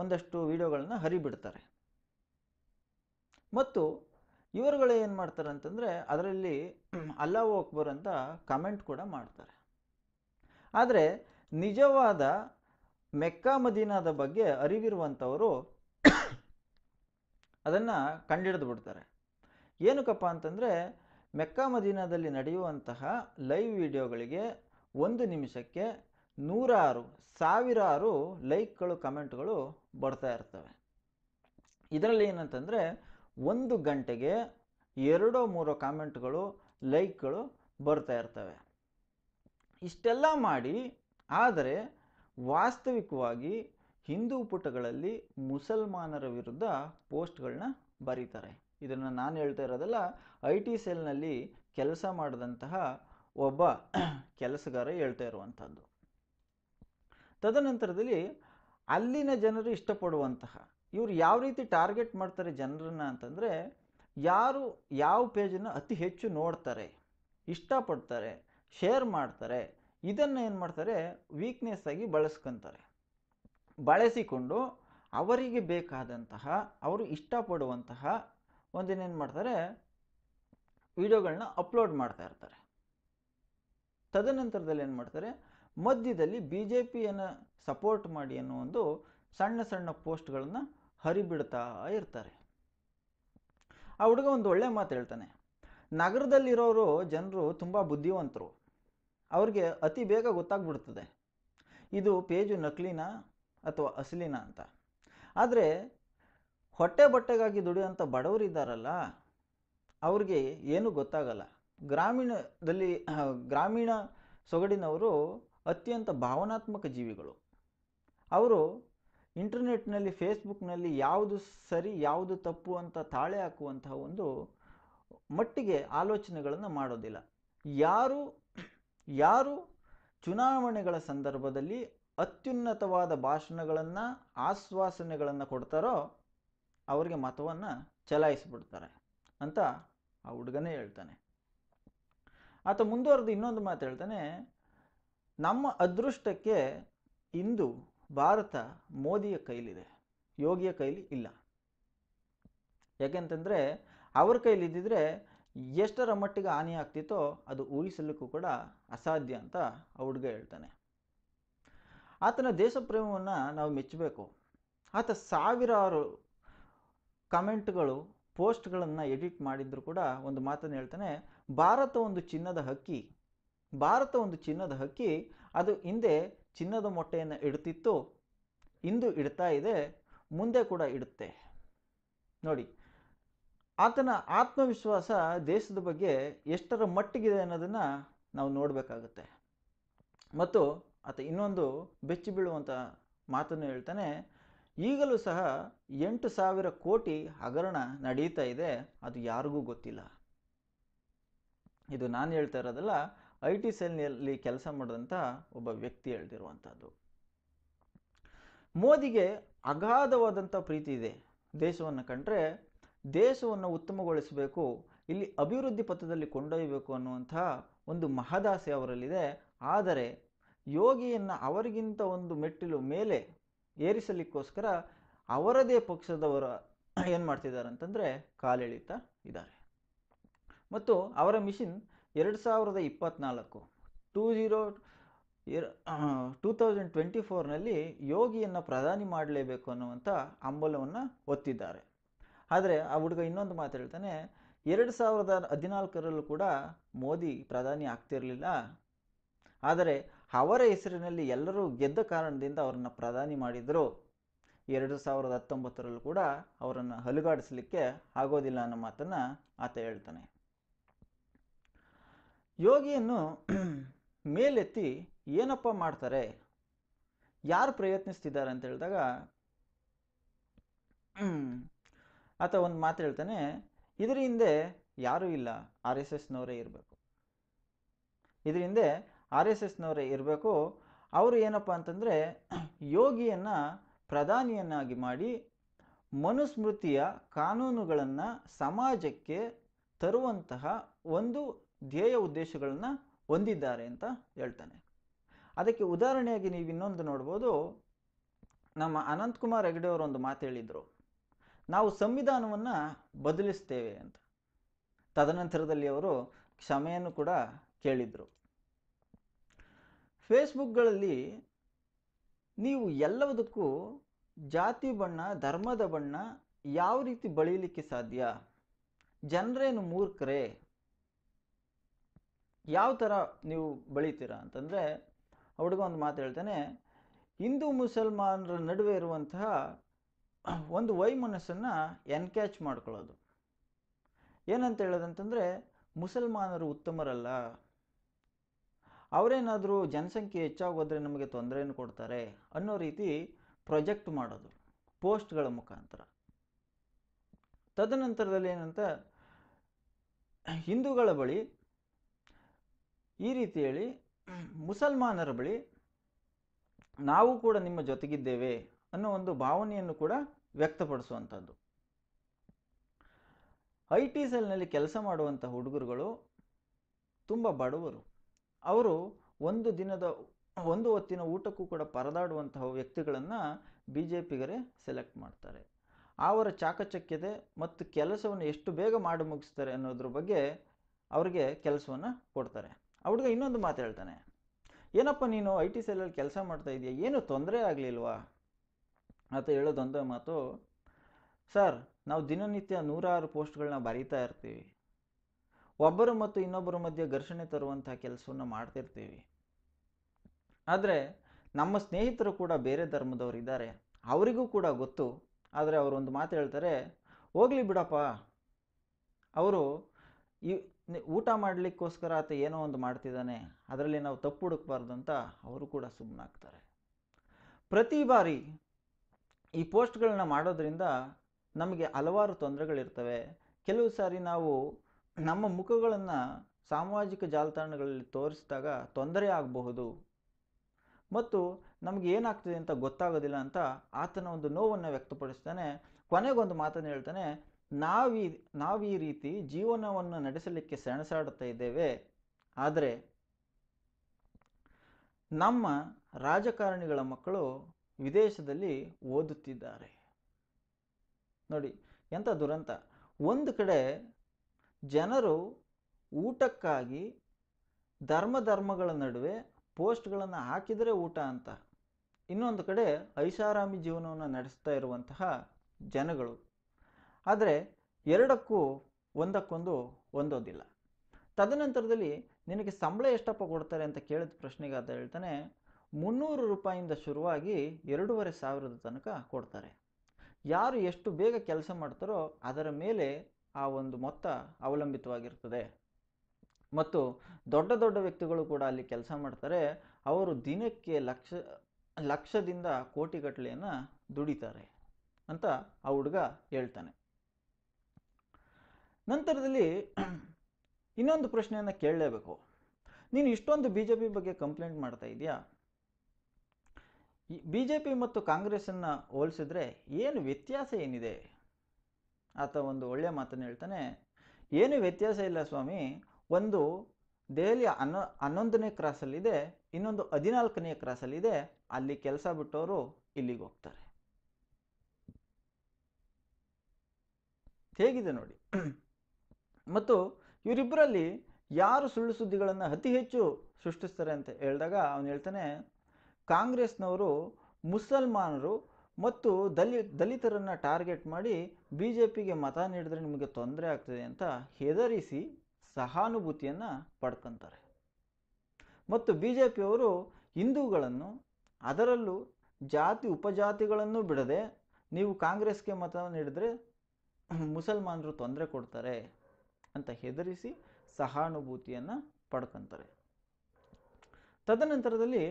ಒಂದಷ್ಟು ವಿಡಿಯೋಗಳನ್ನ ಹರಿಬಿಡ್ತಾರೆ ಮತ್ತು ಇವರುಗಳು ಏನು ಮಾಡ್ತಾರೆ ಅಂತಂದರೆ ಅದರಲ್ಲಿ [clears throat] ಅಲ್ಲಾ ಅಕ್ಬರ್ ಅಂತ ಕಮೆಂಟ್ ಕೂಡ ಮಾಡ್ತಾರೆ ಆದರೆ ನಿಜವಾದ ಮೆಕ್ಕಾ ಮದೀನಾದ ಬಗ್ಗೆ ಅರಿವಿರುವಂಥವರು [clears throat] ಅದನ್ನು ಕಂಡಿಡಿದು ಬಿಡ್ತಾರೆ ಏನಕ್ಕಪ್ಪ ಅಂತಂದರೆ ಮೆಕ್ಕಾ ಮದೀನಾದಲ್ಲಿ ನಡೆಯುವಂತಹ ಲೈವ್ ವಿಡಿಯೋಗಳಿಗೆ ಒಂದು ನಿಮಿಷಕ್ಕೆ ನೂರಾರು ಸಾವಿರಾರು ಲೈಕ್ಗಳು ಕಮೆಂಟ್ಗಳು ಬರ್ತಾ ಇರ್ತವೆ ಇದರಲ್ಲಿ ಏನಂತಂದರೆ ಒಂದು ಗಂಟೆಗೆ ಎರಡೋ ಮೂರೋ ಕಾಮೆಂಟ್ಗಳು ಲೈಕ್ಗಳು ಬರ್ತಾ ಇರ್ತವೆ ಇಷ್ಟೆಲ್ಲ ಮಾಡಿ ಆದರೆ ವಾಸ್ತವಿಕವಾಗಿ ಹಿಂದೂ ಪುಟಗಳಲ್ಲಿ ಮುಸಲ್ಮಾನರ ವಿರುದ್ಧ ಪೋಸ್ಟ್ಗಳನ್ನ ಬರೀತಾರೆ ಇದನ್ನು ನಾನು ಹೇಳ್ತಾ ಇರೋದಲ್ಲ ಐ ಟಿ ಸೆಲ್ನಲ್ಲಿ ಕೆಲಸ ಮಾಡಿದಂತಹ ಒಬ್ಬ ಕೆಲಸಗಾರ ಹೇಳ್ತಾ ಇರುವಂಥದ್ದು ತದನಂತರದಲ್ಲಿ ಅಲ್ಲಿನ ಜನರು ಇಷ್ಟಪಡುವಂತಹ ಇವರು ಯಾವ ರೀತಿ ಟಾರ್ಗೆಟ್ ಮಾಡ್ತಾರೆ ಜನರನ್ನ ಅಂತಂದರೆ ಯಾರು ಯಾವ ಪೇಜನ್ನು ಅತಿ ಹೆಚ್ಚು ನೋಡ್ತಾರೆ ಇಷ್ಟಪಡ್ತಾರೆ ಶೇರ್ ಮಾಡ್ತಾರೆ ಇದನ್ನು ಏನು ಮಾಡ್ತಾರೆ ವೀಕ್ನೆಸ್ ಆಗಿ ಬಳಸ್ಕೊತಾರೆ ಬಳಸಿಕೊಂಡು ಅವರಿಗೆ ಬೇಕಾದಂತಹ ಅವರು ಇಷ್ಟಪಡುವಂತಹ ಒಂದಿನೇನು ಮಾಡ್ತಾರೆ ವಿಡಿಯೋಗಳನ್ನ ಅಪ್ಲೋಡ್ ಮಾಡ್ತಾ ಇರ್ತಾರೆ ತದನಂತರದಲ್ಲಿ ಏನು ಮಾಡ್ತಾರೆ ಮಧ್ಯದಲ್ಲಿ ಬಿ ಜೆ ಪಿಯನ್ನು ಸಪೋರ್ಟ್ ಮಾಡಿ ಅನ್ನೋ ಒಂದು ಸಣ್ಣ ಸಣ್ಣ ಪೋಸ್ಟ್ಗಳನ್ನು ಹರಿಬಿಡ್ತಾ ಇರ್ತಾರೆ ಆ ಹುಡುಗ ಒಂದು ಒಳ್ಳೆ ಮಾತು ಹೇಳ್ತಾನೆ ನಗರದಲ್ಲಿರೋರು ಜನರು ತುಂಬ ಬುದ್ಧಿವಂತರು ಅವ್ರಿಗೆ ಅತಿ ಬೇಗ ಗೊತ್ತಾಗ್ಬಿಡ್ತದೆ ಇದು ಪೇಜು ನಕಲಿನ ಅಥವಾ ಅಸಲಿನ ಅಂತ ಆದರೆ ಹೊಟ್ಟೆ ಬಟ್ಟೆಗಾಗಿ ದುಡಿಯೋಂಥ ಇದ್ದಾರಲ್ಲ ಅವ್ರಿಗೆ ಏನೂ ಗೊತ್ತಾಗಲ್ಲ ಗ್ರಾಮೀಣದಲ್ಲಿ ಗ್ರಾಮೀಣ ಸೊಗಡಿನವರು ಅತ್ಯಂತ ಭಾವನಾತ್ಮಕ ಜೀವಿಗಳು ಅವರು ಇಂಟರ್ನೆಟ್ನಲ್ಲಿ ಫೇಸ್ಬುಕ್ನಲ್ಲಿ ಯಾವುದು ಸರಿ ಯಾವುದು ತಪ್ಪು ಅಂತ ತಾಳೆ ಹಾಕುವಂತಹ ಒಂದು ಮಟ್ಟಿಗೆ ಆಲೋಚನೆಗಳನ್ನು ಮಾಡೋದಿಲ್ಲ ಯಾರು ಯಾರು ಚುನಾವಣೆಗಳ ಸಂದರ್ಭದಲ್ಲಿ ಅತ್ಯುನ್ನತವಾದ ಭಾಷಣಗಳನ್ನು ಆಶ್ವಾಸನೆಗಳನ್ನು ಕೊಡ್ತಾರೋ ಅವರಿಗೆ ಮತವನ್ನು ಚಲಾಯಿಸಿಬಿಡ್ತಾರೆ ಅಂತ ಆ ಹುಡುಗನೇ ಹೇಳ್ತಾನೆ ಆತ ಮುಂದುವರೆದು ಇನ್ನೊಂದು ಮಾತು ಹೇಳ್ತಾನೆ ನಮ್ಮ ಅದೃಷ್ಟಕ್ಕೆ ಇಂದು ಭಾರತ ಮೋದಿಯ ಕೈಲಿದೆ ಯೋಗಿಯ ಕೈಲಿ ಇಲ್ಲ ಯಾಕೆಂತಂದರೆ ಅವ್ರ ಕೈಲಿ ಇದ್ದಿದ್ರೆ ಎಷ್ಟರ ಮಟ್ಟಿಗೆ ಹಾನಿ ಆಗ್ತಿತ್ತೋ ಅದು ಊಹಿಸಲಿಕ್ಕೂ ಕೂಡ ಅಸಾಧ್ಯ ಅಂತ ಆ ಹುಡುಗ ಹೇಳ್ತಾನೆ ಆತನ ದೇಶಪ್ರೇಮವನ್ನು ನಾವು ಮೆಚ್ಚಬೇಕು ಆತ ಸಾವಿರಾರು ಕಮೆಂಟ್ಗಳು ಪೋಸ್ಟ್ಗಳನ್ನು ಎಡಿಟ್ ಮಾಡಿದ್ರು ಕೂಡ ಒಂದು ಮಾತನ್ನು ಹೇಳ್ತಾನೆ ಭಾರತ ಒಂದು ಚಿನ್ನದ ಹಕ್ಕಿ ಭಾರತ ಒಂದು ಚಿನ್ನದ ಹಕ್ಕಿ ಅದು ಹಿಂದೆ ಚಿನ್ನದ ಮೊಟ್ಟೆಯನ್ನು ಇಡ್ತಿತ್ತು ಇಂದು ಇಡ್ತಾ ಇದೆ ಮುಂದೆ ಕೂಡ ಇಡುತ್ತೆ ನೋಡಿ ಆತನ ಆತ್ಮವಿಶ್ವಾಸ ದೇಶದ ಬಗ್ಗೆ ಎಷ್ಟರ ಮಟ್ಟಿಗಿದೆ ಅನ್ನೋದನ್ನು ನಾವು ನೋಡಬೇಕಾಗುತ್ತೆ ಮತ್ತು ಆತ ಇನ್ನೊಂದು ಬೆಚ್ಚಿ ಬೀಳುವಂಥ ಮಾತನ್ನು ಹೇಳ್ತಾನೆ ಈಗಲೂ ಸಹ ಎಂಟು ಸಾವಿರ ಕೋಟಿ ಹಗರಣ ನಡೀತಾ ಇದೆ ಅದು ಯಾರಿಗೂ ಗೊತ್ತಿಲ್ಲ ಇದು ನಾನು ಹೇಳ್ತಾ ಇರೋದಲ್ಲ ಐ ಟಿ ಸೆಲ್ನಲ್ಲಿ ಕೆಲಸ ಮಾಡಿದಂಥ ಒಬ್ಬ ವ್ಯಕ್ತಿ ಹೇಳ್ದಿರುವಂಥದ್ದು ಮೋದಿಗೆ ಅಗಾಧವಾದಂಥ ಪ್ರೀತಿ ಇದೆ ದೇಶವನ್ನು ಕಂಡ್ರೆ ದೇಶವನ್ನು ಉತ್ತಮಗೊಳಿಸಬೇಕು ಇಲ್ಲಿ ಅಭಿವೃದ್ಧಿ ಪಥದಲ್ಲಿ ಕೊಂಡೊಯ್ಯಬೇಕು ಅನ್ನುವಂಥ ಒಂದು ಮಹದಾಸೆ ಅವರಲ್ಲಿದೆ ಆದರೆ ಯೋಗಿಯನ್ನು ಅವರಿಗಿಂತ ಒಂದು ಮೆಟ್ಟಿಲು ಮೇಲೆ ಏರಿಸಲಿಕ್ಕೋಸ್ಕರ ಅವರದೇ ಪಕ್ಷದವರ ಏನು ಮಾಡ್ತಿದ್ದಾರೆ ಅಂತಂದರೆ ಕಾಲೆಳಿತಾ ಇದ್ದಾರೆ ಮತ್ತು ಅವರ ಮಿಷಿನ್ ಎರಡು ಸಾವಿರದ ಇಪ್ಪತ್ತ್ನಾಲ್ಕು two zero two thousand twenty ಫೋರ್ನಲ್ಲಿ ಯೋಗಿಯನ್ನು ಪ್ರಧಾನಿ ಮಾಡಲೇಬೇಕು ಅನ್ನುವಂಥ ಅಂಬಲವನ್ನು ಒತ್ತಿದ್ದಾರೆ ಆದರೆ ಆ ಹುಡುಗ ಇನ್ನೊಂದು ಮಾತು ಹೇಳ್ತಾನೆ ಎರಡು ಸಾವಿರದ ಹದಿನಾಲ್ಕರಲ್ಲೂ ಕೂಡ ಮೋದಿ ಪ್ರಧಾನಿ ಆಗ್ತಿರಲಿಲ್ಲ ಆದರೆ ಅವರ ಹೆಸರಿನಲ್ಲಿ ಎಲ್ಲರೂ ಗೆದ್ದ ಕಾರಣದಿಂದ ಅವರನ್ನು ಪ್ರಧಾನಿ ಮಾಡಿದರು ಎರಡು ಸಾವಿರದ ಹತ್ತೊಂಬತ್ತರಲ್ಲೂ ಕೂಡ ಅವರನ್ನು ಹಲುಗಾಡಿಸಲಿಕ್ಕೆ ಆಗೋದಿಲ್ಲ ಅನ್ನೋ ಮಾತನ್ನು ಆತ ಹೇಳ್ತಾನೆ ಯೋಗಿಯನ್ನು [clears throat] ಮೇಲೆತ್ತಿ ಏನಪ್ಪ ಮಾಡ್ತಾರೆ ಯಾರು ಪ್ರಯತ್ನಿಸ್ತಿದ್ದಾರೆ ಅಂತ ಹೇಳಿದಾಗ [clears throat] ಆತ ಒಂದು ಮಾತು ಹೇಳ್ತಾನೆ ಇದರ ಹಿಂದೆ ಯಾರೂ ಇಲ್ಲ ಆರ್ ಎಸ್ ಎಸ್ನವರೇ ಇರಬೇಕು ಇದರ ಹಿಂದೆ ಆರ್ ಎಸ್ ಎಸ್ನವರೇ ಇರಬೇಕು ಅವರು ಏನಪ್ಪ ಅಂತಂದರೆ [clears throat] ಯೋಗಿಯನ್ನು ಪ್ರಧಾನಿಯನ್ನಾಗಿ ಮಾಡಿ ಮನುಸ್ಮೃತಿಯ ಕಾನೂನುಗಳನ್ನು ಸಮಾಜಕ್ಕೆ ತರುವಂತಹ ಒಂದು ಧ್ಯೇಯ ಉದ್ದೇಶಗಳನ್ನ ಹೊಂದಿದ್ದಾರೆ ಅಂತ ಹೇಳ್ತಾನೆ ಅದಕ್ಕೆ ಉದಾಹರಣೆಯಾಗಿ ನೀವು ಇನ್ನೊಂದು ನೋಡ್ಬೋದು ನಮ್ಮ ಅನಂತಕುಮಾರ್ ಹೆಗಡೆ ಅವರು ಒಂದು ಮಾತು ಹೇಳಿದರು ನಾವು ಸಂವಿಧಾನವನ್ನು ಬದಲಿಸ್ತೇವೆ ಅಂತ ತದನಂತರದಲ್ಲಿ ಅವರು ಕ್ಷಮೆಯನ್ನು ಕೂಡ ಕೇಳಿದರು ಫೇಸ್ಬುಕ್ಗಳಲ್ಲಿ ನೀವು ಎಲ್ಲದಕ್ಕೂ ಜಾತಿ ಬಣ್ಣ ಧರ್ಮದ ಬಣ್ಣ ಯಾವ ರೀತಿ ಬಳಿಯಲಿಕ್ಕೆ ಸಾಧ್ಯ ಜನರೇನು ಮೂರ್ಖರೇ ಯಾವ ಥರ ನೀವು ಬೆಳಿತೀರ ಅಂತಂದರೆ ಹುಡುಗ ಒಂದು ಮಾತು ಹೇಳ್ತಾನೆ ಹಿಂದೂ ಮುಸಲ್ಮಾನರ ನಡುವೆ ಇರುವಂತಹ ಒಂದು ವೈಮನಸ್ಸನ್ನು ಎನ್ಕ್ಯಾಚ್ ಮಾಡ್ಕೊಳ್ಳೋದು ಏನಂತ ಹೇಳೋದಂತಂದರೆ ಮುಸಲ್ಮಾನರು ಉತ್ತಮರಲ್ಲ ಅವರೇನಾದರೂ ಜನಸಂಖ್ಯೆ ಹೆಚ್ಚಾಗೋದ್ರೆ ನಮಗೆ ತೊಂದರೆಯನ್ನು ಕೊಡ್ತಾರೆ ಅನ್ನೋ ರೀತಿ ಪ್ರೊಜೆಕ್ಟ್ ಮಾಡೋದು ಪೋಸ್ಟ್ಗಳ ಮುಖಾಂತರ ತದನಂತರದಲ್ಲಿ ಏನಂತ ಹಿಂದೂಗಳ ಬಳಿ ಈ ರೀತಿ ಹೇಳಿ ಮುಸಲ್ಮಾನರ ಬಳಿ ನಾವು ಕೂಡ ನಿಮ್ಮ ಜೊತೆಗಿದ್ದೇವೆ ಅನ್ನೋ ಒಂದು ಭಾವನೆಯನ್ನು ಕೂಡ ವ್ಯಕ್ತಪಡಿಸುವಂಥದ್ದು ಐ ಟಿ ಸೆಲ್ನಲ್ಲಿ ಕೆಲಸ ಮಾಡುವಂಥ ಹುಡುಗರುಗಳು ತುಂಬ ಬಡವರು ಅವರು ಒಂದು ದಿನದ ಒಂದು ಹೊತ್ತಿನ ಊಟಕ್ಕೂ ಕೂಡ ಪರದಾಡುವಂತಹ ವ್ಯಕ್ತಿಗಳನ್ನು ಬಿ ಜೆ ಪಿಗರೇ ಸೆಲೆಕ್ಟ್ ಮಾಡ್ತಾರೆ ಅವರ ಚಾಕಚಕ್ಯತೆ ಮತ್ತು ಕೆಲಸವನ್ನು ಎಷ್ಟು ಬೇಗ ಮಾಡಿ ಮುಗಿಸ್ತಾರೆ ಅನ್ನೋದ್ರ ಬಗ್ಗೆ ಅವರಿಗೆ ಕೆಲಸವನ್ನು ಕೊಡ್ತಾರೆ ಆ ಹುಡುಗ ಇನ್ನೊಂದು ಮಾತು ಹೇಳ್ತಾನೆ ಏನಪ್ಪ ನೀನು ಐ ಟಿ ಸೆಲ್ಲಲ್ಲಿ ಕೆಲಸ ಮಾಡ್ತಾ ಇದೆಯಾ ಏನು ತೊಂದರೆ ಆಗಲಿಲ್ವಾ ಅಂತ ಹೇಳೋದೊಂದೇ ಮಾತು ಸರ್ ನಾವು ದಿನನಿತ್ಯ ನೂರಾರು ಪೋಸ್ಟ್ಗಳನ್ನ ಬರೀತಾ ಇರ್ತೀವಿ ಒಬ್ಬರು ಮತ್ತು ಇನ್ನೊಬ್ಬರ ಮಧ್ಯೆ ಘರ್ಷಣೆ ತರುವಂಥ ಕೆಲಸವನ್ನು ಮಾಡ್ತಿರ್ತೀವಿ ಆದರೆ ನಮ್ಮ ಸ್ನೇಹಿತರು ಕೂಡ ಬೇರೆ ಧರ್ಮದವರು ಇದ್ದಾರೆ ಅವರಿಗೂ ಕೂಡ ಗೊತ್ತು ಆದರೆ ಅವರೊಂದು ಮಾತು ಹೇಳ್ತಾರೆ ಹೋಗಲಿ ಬಿಡಪ್ಪ ಅವರು ಈ ಊಟ ಮಾಡಲಿಕ್ಕೋಸ್ಕರ ಆತ ಏನೋ ಒಂದು ಮಾಡ್ತಿದ್ದಾನೆ ಅದರಲ್ಲಿ ನಾವು ತಪ್ಪು ಹುಡುಕ್ಬಾರ್ದು ಅಂತ ಅವರು ಕೂಡ ಸುಮ್ಮನಾಗ್ತಾರೆ ಪ್ರತಿ ಬಾರಿ ಈ ಪೋಸ್ಟ್ಗಳನ್ನ ಮಾಡೋದ್ರಿಂದ ನಮಗೆ ಹಲವಾರು ತೊಂದರೆಗಳಿರ್ತವೆ ಕೆಲವು ಸಾರಿ ನಾವು ನಮ್ಮ ಮುಖಗಳನ್ನು ಸಾಮಾಜಿಕ ಜಾಲತಾಣಗಳಲ್ಲಿ ತೋರಿಸಿದಾಗ ತೊಂದರೆ ಆಗಬಹುದು ಮತ್ತು ನಮಗೆ ಏನಾಗ್ತಿದೆ ಅಂತ ಗೊತ್ತಾಗೋದಿಲ್ಲ ಅಂತ ಆತನ ಒಂದು ನೋವನ್ನು ವ್ಯಕ್ತಪಡಿಸ್ತಾನೆ ಕೊನೆಗೊಂದು ಮಾತನ್ನು ಹೇಳ್ತಾನೆ ನಾವೀ ನಾವು ಈ ರೀತಿ ಜೀವನವನ್ನು ನಡೆಸಲಿಕ್ಕೆ ಸೆಣಸಾಡ್ತಾ ಇದ್ದೇವೆ ಆದರೆ ನಮ್ಮ ರಾಜಕಾರಣಿಗಳ ಮಕ್ಕಳು ವಿದೇಶದಲ್ಲಿ ಓದುತ್ತಿದ್ದಾರೆ ನೋಡಿ ಎಂಥ ದುರಂತ ಒಂದು ಕಡೆ ಜನರು ಊಟಕ್ಕಾಗಿ ಧರ್ಮ ಧರ್ಮಗಳ ನಡುವೆ ಪೋಸ್ಟ್ಗಳನ್ನು ಹಾಕಿದರೆ ಊಟ ಅಂತ ಇನ್ನೊಂದು ಕಡೆ ಐಷಾರಾಮಿ ಜೀವನವನ್ನು ನಡೆಸ್ತಾ ಇರುವಂತಹ ಜನಗಳು ಆದರೆ ಎರಡಕ್ಕೂ ಒಂದಕ್ಕೊಂದು ಹೊಂದೋದಿಲ್ಲ ತದನಂತರದಲ್ಲಿ ನಿನಗೆ ಸಂಬಳ ಎಷ್ಟಪ್ಪ ಕೊಡ್ತಾರೆ ಅಂತ ಕೇಳಿದ ಪ್ರಶ್ನೆಗೆ ಹೇಳ್ತಾನೆ ಮುನ್ನೂರು ರೂಪಾಯಿಂದ ಶುರುವಾಗಿ ಎರಡೂವರೆ ಸಾವಿರದ ತನಕ ಕೊಡ್ತಾರೆ ಯಾರು ಎಷ್ಟು ಬೇಗ ಕೆಲಸ ಮಾಡ್ತಾರೋ ಅದರ ಮೇಲೆ ಆ ಒಂದು ಮೊತ್ತ ಅವಲಂಬಿತವಾಗಿರ್ತದೆ ಮತ್ತು ದೊಡ್ಡ ದೊಡ್ಡ ವ್ಯಕ್ತಿಗಳು ಕೂಡ ಅಲ್ಲಿ ಕೆಲಸ ಮಾಡ್ತಾರೆ ಅವರು ದಿನಕ್ಕೆ ಲಕ್ಷ ಲಕ್ಷದಿಂದ ಕೋಟಿಗಟ್ಟಲೆಯನ್ನು ದುಡಿತಾರೆ ಅಂತ ಆ ಹುಡುಗ ಹೇಳ್ತಾನೆ ನಂತರದಲ್ಲಿ ಇನ್ನೊಂದು ಪ್ರಶ್ನೆಯನ್ನು ಕೇಳಲೇಬೇಕು ನೀನು ಇಷ್ಟೊಂದು ಬಿ ಜೆ ಪಿ ಬಗ್ಗೆ ಕಂಪ್ಲೇಂಟ್ ಮಾಡ್ತಾ ಇದೆಯಾ ಬಿ ಜೆ ಪಿ ಮತ್ತು ಕಾಂಗ್ರೆಸ್ಸನ್ನು ಹೋಲಿಸಿದ್ರೆ ಏನು ವ್ಯತ್ಯಾಸ ಏನಿದೆ ಆತ ಒಂದು ಒಳ್ಳೆಯ ಮಾತನ್ನು ಹೇಳ್ತಾನೆ ಏನು ವ್ಯತ್ಯಾಸ ಇಲ್ಲ ಸ್ವಾಮಿ ಒಂದು ದೆಹಲಿಯ ಹನ್ನೊ ಹನ್ನೊಂದನೇ ಕ್ರಾಸಲ್ಲಿದೆ ಇನ್ನೊಂದು ಹದಿನಾಲ್ಕನೇ ಕ್ರಾಸಲ್ಲಿದೆ ಅಲ್ಲಿ ಕೆಲಸ ಬಿಟ್ಟವರು ಇಲ್ಲಿಗೆ ಹೋಗ್ತಾರೆ ಹೇಗಿದೆ ನೋಡಿ ಮತ್ತು ಇವರಿಬ್ಬರಲ್ಲಿ ಯಾರು ಸುಳ್ಳು ಸುದ್ದಿಗಳನ್ನು ಅತಿ ಹೆಚ್ಚು ಸೃಷ್ಟಿಸ್ತಾರೆ ಅಂತ ಹೇಳಿದಾಗ ಅವನು ಹೇಳ್ತಾನೆ ಕಾಂಗ್ರೆಸ್ನವರು ಮುಸಲ್ಮಾನರು ಮತ್ತು ದಲಿ ದಲಿತರನ್ನು ಟಾರ್ಗೆಟ್ ಮಾಡಿ ಬಿ ಜೆ ಪಿಗೆ ಮತ ನೀಡಿದ್ರೆ ನಿಮಗೆ ತೊಂದರೆ ಆಗ್ತದೆ ಅಂತ ಹೆದರಿಸಿ ಸಹಾನುಭೂತಿಯನ್ನು ಪಡ್ಕೊತಾರೆ ಮತ್ತು ಬಿ ಜೆ ಪಿಯವರು ಹಿಂದೂಗಳನ್ನು ಅದರಲ್ಲೂ ಜಾತಿ ಉಪಜಾತಿಗಳನ್ನು ಬಿಡದೆ ನೀವು ಕಾಂಗ್ರೆಸ್ಗೆ ಮತ ನೀಡಿದರೆ ಮುಸಲ್ಮಾನರು ತೊಂದರೆ ಕೊಡ್ತಾರೆ ಅಂತ ಹೆದರಿಸಿ ಸಹಾನುಭೂತಿಯನ್ನು ಪಡ್ಕೊಂತಾರೆ ತದನಂತರದಲ್ಲಿ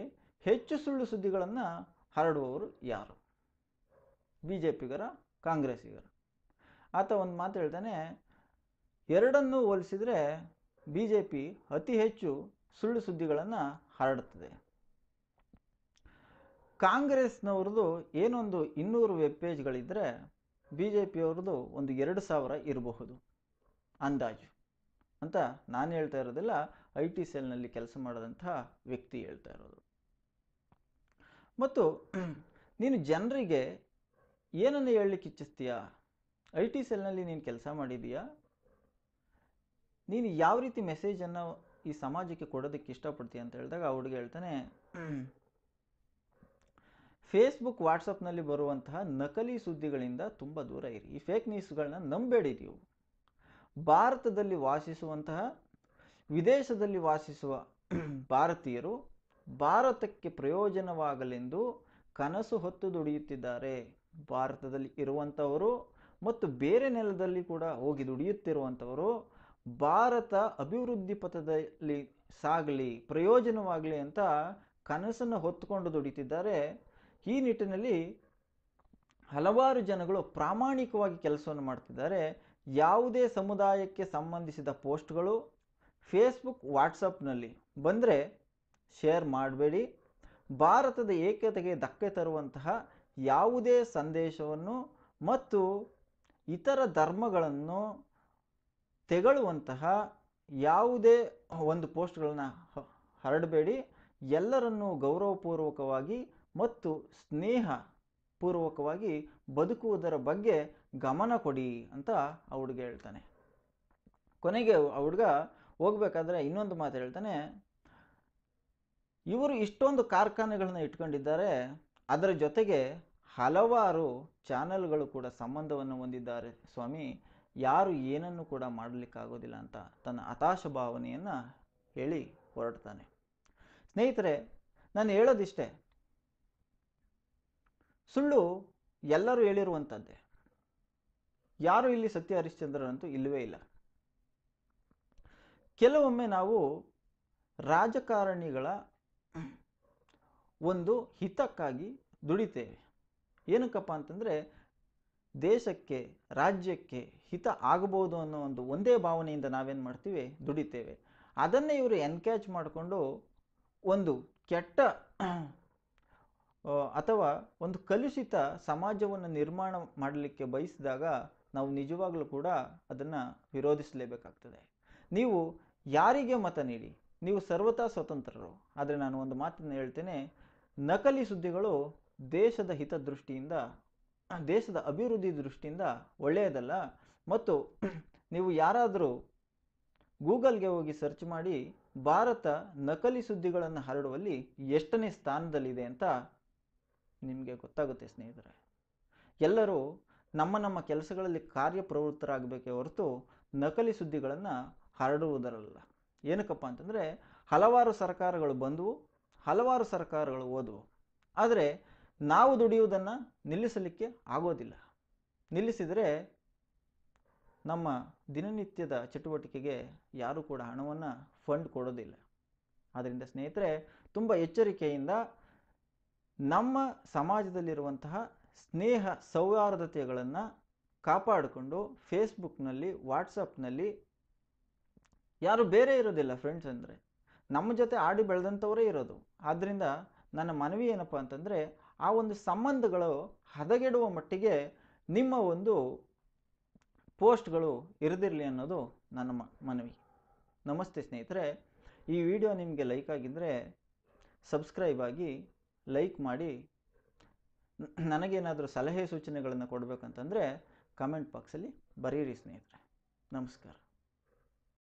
ಹೆಚ್ಚು ಸುಳ್ಳು ಸುದ್ದಿಗಳನ್ನು ಹರಡುವವರು ಯಾರು ಬಿ ಜೆ ಪಿಗರ ಕಾಂಗ್ರೆಸ್ಸಿಗರ ಆತ ಒಂದು ಮಾತು ಹೇಳ್ತಾನೆ ಎರಡನ್ನೂ ಹೋಲಿಸಿದರೆ ಬಿ ಜೆ ಪಿ ಅತಿ ಹೆಚ್ಚು ಸುಳ್ಳು ಸುದ್ದಿಗಳನ್ನು ಹರಡುತ್ತದೆ ಕಾಂಗ್ರೆಸ್ನವ್ರದ್ದು ಏನೊಂದು ಇನ್ನೂರು ವೆಬ್ ಪೇಜ್ಗಳಿದ್ದರೆ ಬಿ ಜೆ ಪಿಯವ್ರದ್ದು ಒಂದು ಎರಡು ಸಾವಿರ ಇರಬಹುದು ಅಂದಾಜು ಅಂತ ನಾನು ಹೇಳ್ತಾ ಇರೋದಿಲ್ಲ ಐ ಟಿ ಸೆಲ್ನಲ್ಲಿ ಕೆಲಸ ಮಾಡಿದಂಥ ವ್ಯಕ್ತಿ ಹೇಳ್ತಾ ಇರೋದು ಮತ್ತು ನೀನು ಜನರಿಗೆ ಏನನ್ನು ಹೇಳಲಿಕ್ಕೆ ಇಚ್ಛಿಸ್ತೀಯಾ ಐ ಟಿ ಸೆಲ್ನಲ್ಲಿ ನೀನು ಕೆಲಸ ಮಾಡಿದೀಯಾ ನೀನು ಯಾವ ರೀತಿ ಮೆಸೇಜನ್ನು ಈ ಸಮಾಜಕ್ಕೆ ಕೊಡೋದಕ್ಕೆ ಇಷ್ಟಪಡ್ತೀಯ ಅಂತ ಹೇಳಿದಾಗ ಆ ಹುಡುಗ ಹೇಳ್ತಾನೆ ಫೇಸ್ಬುಕ್ ವಾಟ್ಸಪ್ನಲ್ಲಿ ಬರುವಂತಹ ನಕಲಿ ಸುದ್ದಿಗಳಿಂದ ತುಂಬ ದೂರ ಇರಿ ಈ ಫೇಕ್ ನ್ಯೂಸ್ಗಳನ್ನ ನಂಬೇಡಿ ನೀವು ಭಾರತದಲ್ಲಿ ವಾಸಿಸುವಂತಹ ವಿದೇಶದಲ್ಲಿ ವಾಸಿಸುವ [clears throat] ಭಾರತೀಯರು ಭಾರತಕ್ಕೆ ಪ್ರಯೋಜನವಾಗಲೆಂದು ಕನಸು ಹೊತ್ತು ದುಡಿಯುತ್ತಿದ್ದಾರೆ ಭಾರತದಲ್ಲಿ ಇರುವಂಥವರು ಮತ್ತು ಬೇರೆ ನೆಲದಲ್ಲಿ ಕೂಡ ಹೋಗಿ ದುಡಿಯುತ್ತಿರುವಂಥವರು ಭಾರತ ಅಭಿವೃದ್ಧಿ ಪಥದಲ್ಲಿ ಸಾಗಲಿ ಪ್ರಯೋಜನವಾಗಲಿ ಅಂತ ಕನಸನ್ನು ಹೊತ್ತುಕೊಂಡು ದುಡಿತಿದ್ದಾರೆ ಈ ನಿಟ್ಟಿನಲ್ಲಿ ಹಲವಾರು ಜನಗಳು ಪ್ರಾಮಾಣಿಕವಾಗಿ ಕೆಲಸವನ್ನು ಮಾಡ್ತಿದ್ದಾರೆ ಯಾವುದೇ ಸಮುದಾಯಕ್ಕೆ ಸಂಬಂಧಿಸಿದ ಪೋಸ್ಟ್ಗಳು ಫೇಸ್ಬುಕ್ ವಾಟ್ಸಪ್ನಲ್ಲಿ ಬಂದರೆ ಶೇರ್ ಮಾಡಬೇಡಿ ಭಾರತದ ಏಕತೆಗೆ ಧಕ್ಕೆ ತರುವಂತಹ ಯಾವುದೇ ಸಂದೇಶವನ್ನು ಮತ್ತು ಇತರ ಧರ್ಮಗಳನ್ನು ತೆಗಳುವಂತಹ ಯಾವುದೇ ಒಂದು ಪೋಸ್ಟ್ಗಳನ್ನು ಹರಡಬೇಡಿ ಎಲ್ಲರನ್ನೂ ಗೌರವಪೂರ್ವಕವಾಗಿ ಮತ್ತು ಸ್ನೇಹಪೂರ್ವಕವಾಗಿ ಬದುಕುವುದರ ಬಗ್ಗೆ ಗಮನ ಕೊಡಿ ಅಂತ ಆ ಹುಡುಗ ಹೇಳ್ತಾನೆ ಕೊನೆಗೆ ಆ ಹುಡುಗ ಹೋಗ್ಬೇಕಾದ್ರೆ ಇನ್ನೊಂದು ಮಾತು ಹೇಳ್ತಾನೆ ಇವರು ಇಷ್ಟೊಂದು ಕಾರ್ಖಾನೆಗಳನ್ನ ಇಟ್ಕೊಂಡಿದ್ದಾರೆ ಅದರ ಜೊತೆಗೆ ಹಲವಾರು ಚಾನೆಲ್ಗಳು ಕೂಡ ಸಂಬಂಧವನ್ನು ಹೊಂದಿದ್ದಾರೆ ಸ್ವಾಮಿ ಯಾರು ಏನನ್ನು ಕೂಡ ಮಾಡಲಿಕ್ಕಾಗೋದಿಲ್ಲ ಅಂತ ತನ್ನ ಹತಾಶ ಭಾವನೆಯನ್ನು ಹೇಳಿ ಹೊರಡ್ತಾನೆ ಸ್ನೇಹಿತರೆ ನಾನು ಹೇಳೋದಿಷ್ಟೇ ಸುಳ್ಳು ಎಲ್ಲರೂ ಹೇಳಿರುವಂಥದ್ದೇ ಯಾರು ಇಲ್ಲಿ ಸತ್ಯ ಹರಿಶ್ಚಂದ್ರರಂತೂ ಇಲ್ಲವೇ ಇಲ್ಲ ಕೆಲವೊಮ್ಮೆ ನಾವು ರಾಜಕಾರಣಿಗಳ ಒಂದು ಹಿತಕ್ಕಾಗಿ ದುಡಿತೇವೆ ಏನಕ್ಕಪ್ಪ ಅಂತಂದರೆ ದೇಶಕ್ಕೆ ರಾಜ್ಯಕ್ಕೆ ಹಿತ ಆಗಬಹುದು ಅನ್ನೋ ಒಂದು ಒಂದೇ ಭಾವನೆಯಿಂದ ನಾವೇನು ಮಾಡ್ತೀವಿ ದುಡಿತೇವೆ ಅದನ್ನೇ ಇವರು ಎನ್ಕ್ಯಾಚ್ ಮಾಡಿಕೊಂಡು ಒಂದು ಕೆಟ್ಟ ಅಥವಾ ಒಂದು ಕಲುಷಿತ ಸಮಾಜವನ್ನು ನಿರ್ಮಾಣ ಮಾಡಲಿಕ್ಕೆ ಬಯಸಿದಾಗ ನಾವು ನಿಜವಾಗ್ಲೂ ಕೂಡ ಅದನ್ನು ವಿರೋಧಿಸಲೇಬೇಕಾಗ್ತದೆ ನೀವು ಯಾರಿಗೆ ಮತ ನೀಡಿ ನೀವು ಸರ್ವತಾ ಸ್ವತಂತ್ರರು ಆದರೆ ನಾನು ಒಂದು ಮಾತನ್ನು ಹೇಳ್ತೇನೆ ನಕಲಿ ಸುದ್ದಿಗಳು ದೇಶದ ಹಿತದೃಷ್ಟಿಯಿಂದ ದೇಶದ ಅಭಿವೃದ್ಧಿ ದೃಷ್ಟಿಯಿಂದ ಒಳ್ಳೆಯದಲ್ಲ ಮತ್ತು ನೀವು ಯಾರಾದರೂ ಗೂಗಲ್ಗೆ ಹೋಗಿ ಸರ್ಚ್ ಮಾಡಿ ಭಾರತ ನಕಲಿ ಸುದ್ದಿಗಳನ್ನು ಹರಡುವಲ್ಲಿ ಎಷ್ಟನೇ ಸ್ಥಾನದಲ್ಲಿದೆ ಅಂತ ನಿಮಗೆ ಗೊತ್ತಾಗುತ್ತೆ ಸ್ನೇಹಿತರೆ ಎಲ್ಲರೂ ನಮ್ಮ ನಮ್ಮ ಕೆಲಸಗಳಲ್ಲಿ ಕಾರ್ಯಪ್ರವೃತ್ತರಾಗಬೇಕೇ ಹೊರತು ನಕಲಿ ಸುದ್ದಿಗಳನ್ನು ಹರಡುವುದರಲ್ಲ ಏನಕ್ಕಪ್ಪ ಅಂತಂದರೆ ಹಲವಾರು ಸರ್ಕಾರಗಳು ಬಂದವು ಹಲವಾರು ಸರ್ಕಾರಗಳು ಓದುವು ಆದರೆ ನಾವು ದುಡಿಯುವುದನ್ನು ನಿಲ್ಲಿಸಲಿಕ್ಕೆ ಆಗೋದಿಲ್ಲ ನಿಲ್ಲಿಸಿದರೆ ನಮ್ಮ ದಿನನಿತ್ಯದ ಚಟುವಟಿಕೆಗೆ ಯಾರೂ ಕೂಡ ಹಣವನ್ನು ಫಂಡ್ ಕೊಡೋದಿಲ್ಲ ಆದ್ದರಿಂದ ಸ್ನೇಹಿತರೆ ತುಂಬ ಎಚ್ಚರಿಕೆಯಿಂದ ನಮ್ಮ ಸಮಾಜದಲ್ಲಿರುವಂತಹ ಸ್ನೇಹ ಸೌಹಾರ್ದತೆಗಳನ್ನು ಕಾಪಾಡಿಕೊಂಡು ಫೇಸ್ಬುಕ್ನಲ್ಲಿ ವಾಟ್ಸಪ್ನಲ್ಲಿ ಯಾರು ಬೇರೆ ಇರೋದಿಲ್ಲ ಫ್ರೆಂಡ್ಸ್ ಅಂದರೆ ನಮ್ಮ ಜೊತೆ ಆಡಿ ಬೆಳೆದಂಥವರೇ ಇರೋದು ಆದ್ದರಿಂದ ನನ್ನ ಮನವಿ ಏನಪ್ಪ ಅಂತಂದರೆ ಆ ಒಂದು ಸಂಬಂಧಗಳು ಹದಗೆಡುವ ಮಟ್ಟಿಗೆ ನಿಮ್ಮ ಒಂದು ಪೋಸ್ಟ್ಗಳು ಇರದಿರಲಿ ಅನ್ನೋದು ನನ್ನ ಮನವಿ ನಮಸ್ತೆ ಸ್ನೇಹಿತರೆ ಈ ವಿಡಿಯೋ ನಿಮಗೆ ಲೈಕ್ ಆಗಿದ್ದರೆ ಸಬ್ಸ್ಕ್ರೈಬ್ ಆಗಿ ಲೈಕ್ ಮಾಡಿ ನನಗೇನಾದರೂ ಸಲಹೆ ಸೂಚನೆಗಳನ್ನು ಕೊಡಬೇಕಂತಂದರೆ ಕಮೆಂಟ್ ಬಾಕ್ಸಲ್ಲಿ ಬರೀರಿ ಸ್ನೇಹಿತರೆ ನಮಸ್ಕಾರ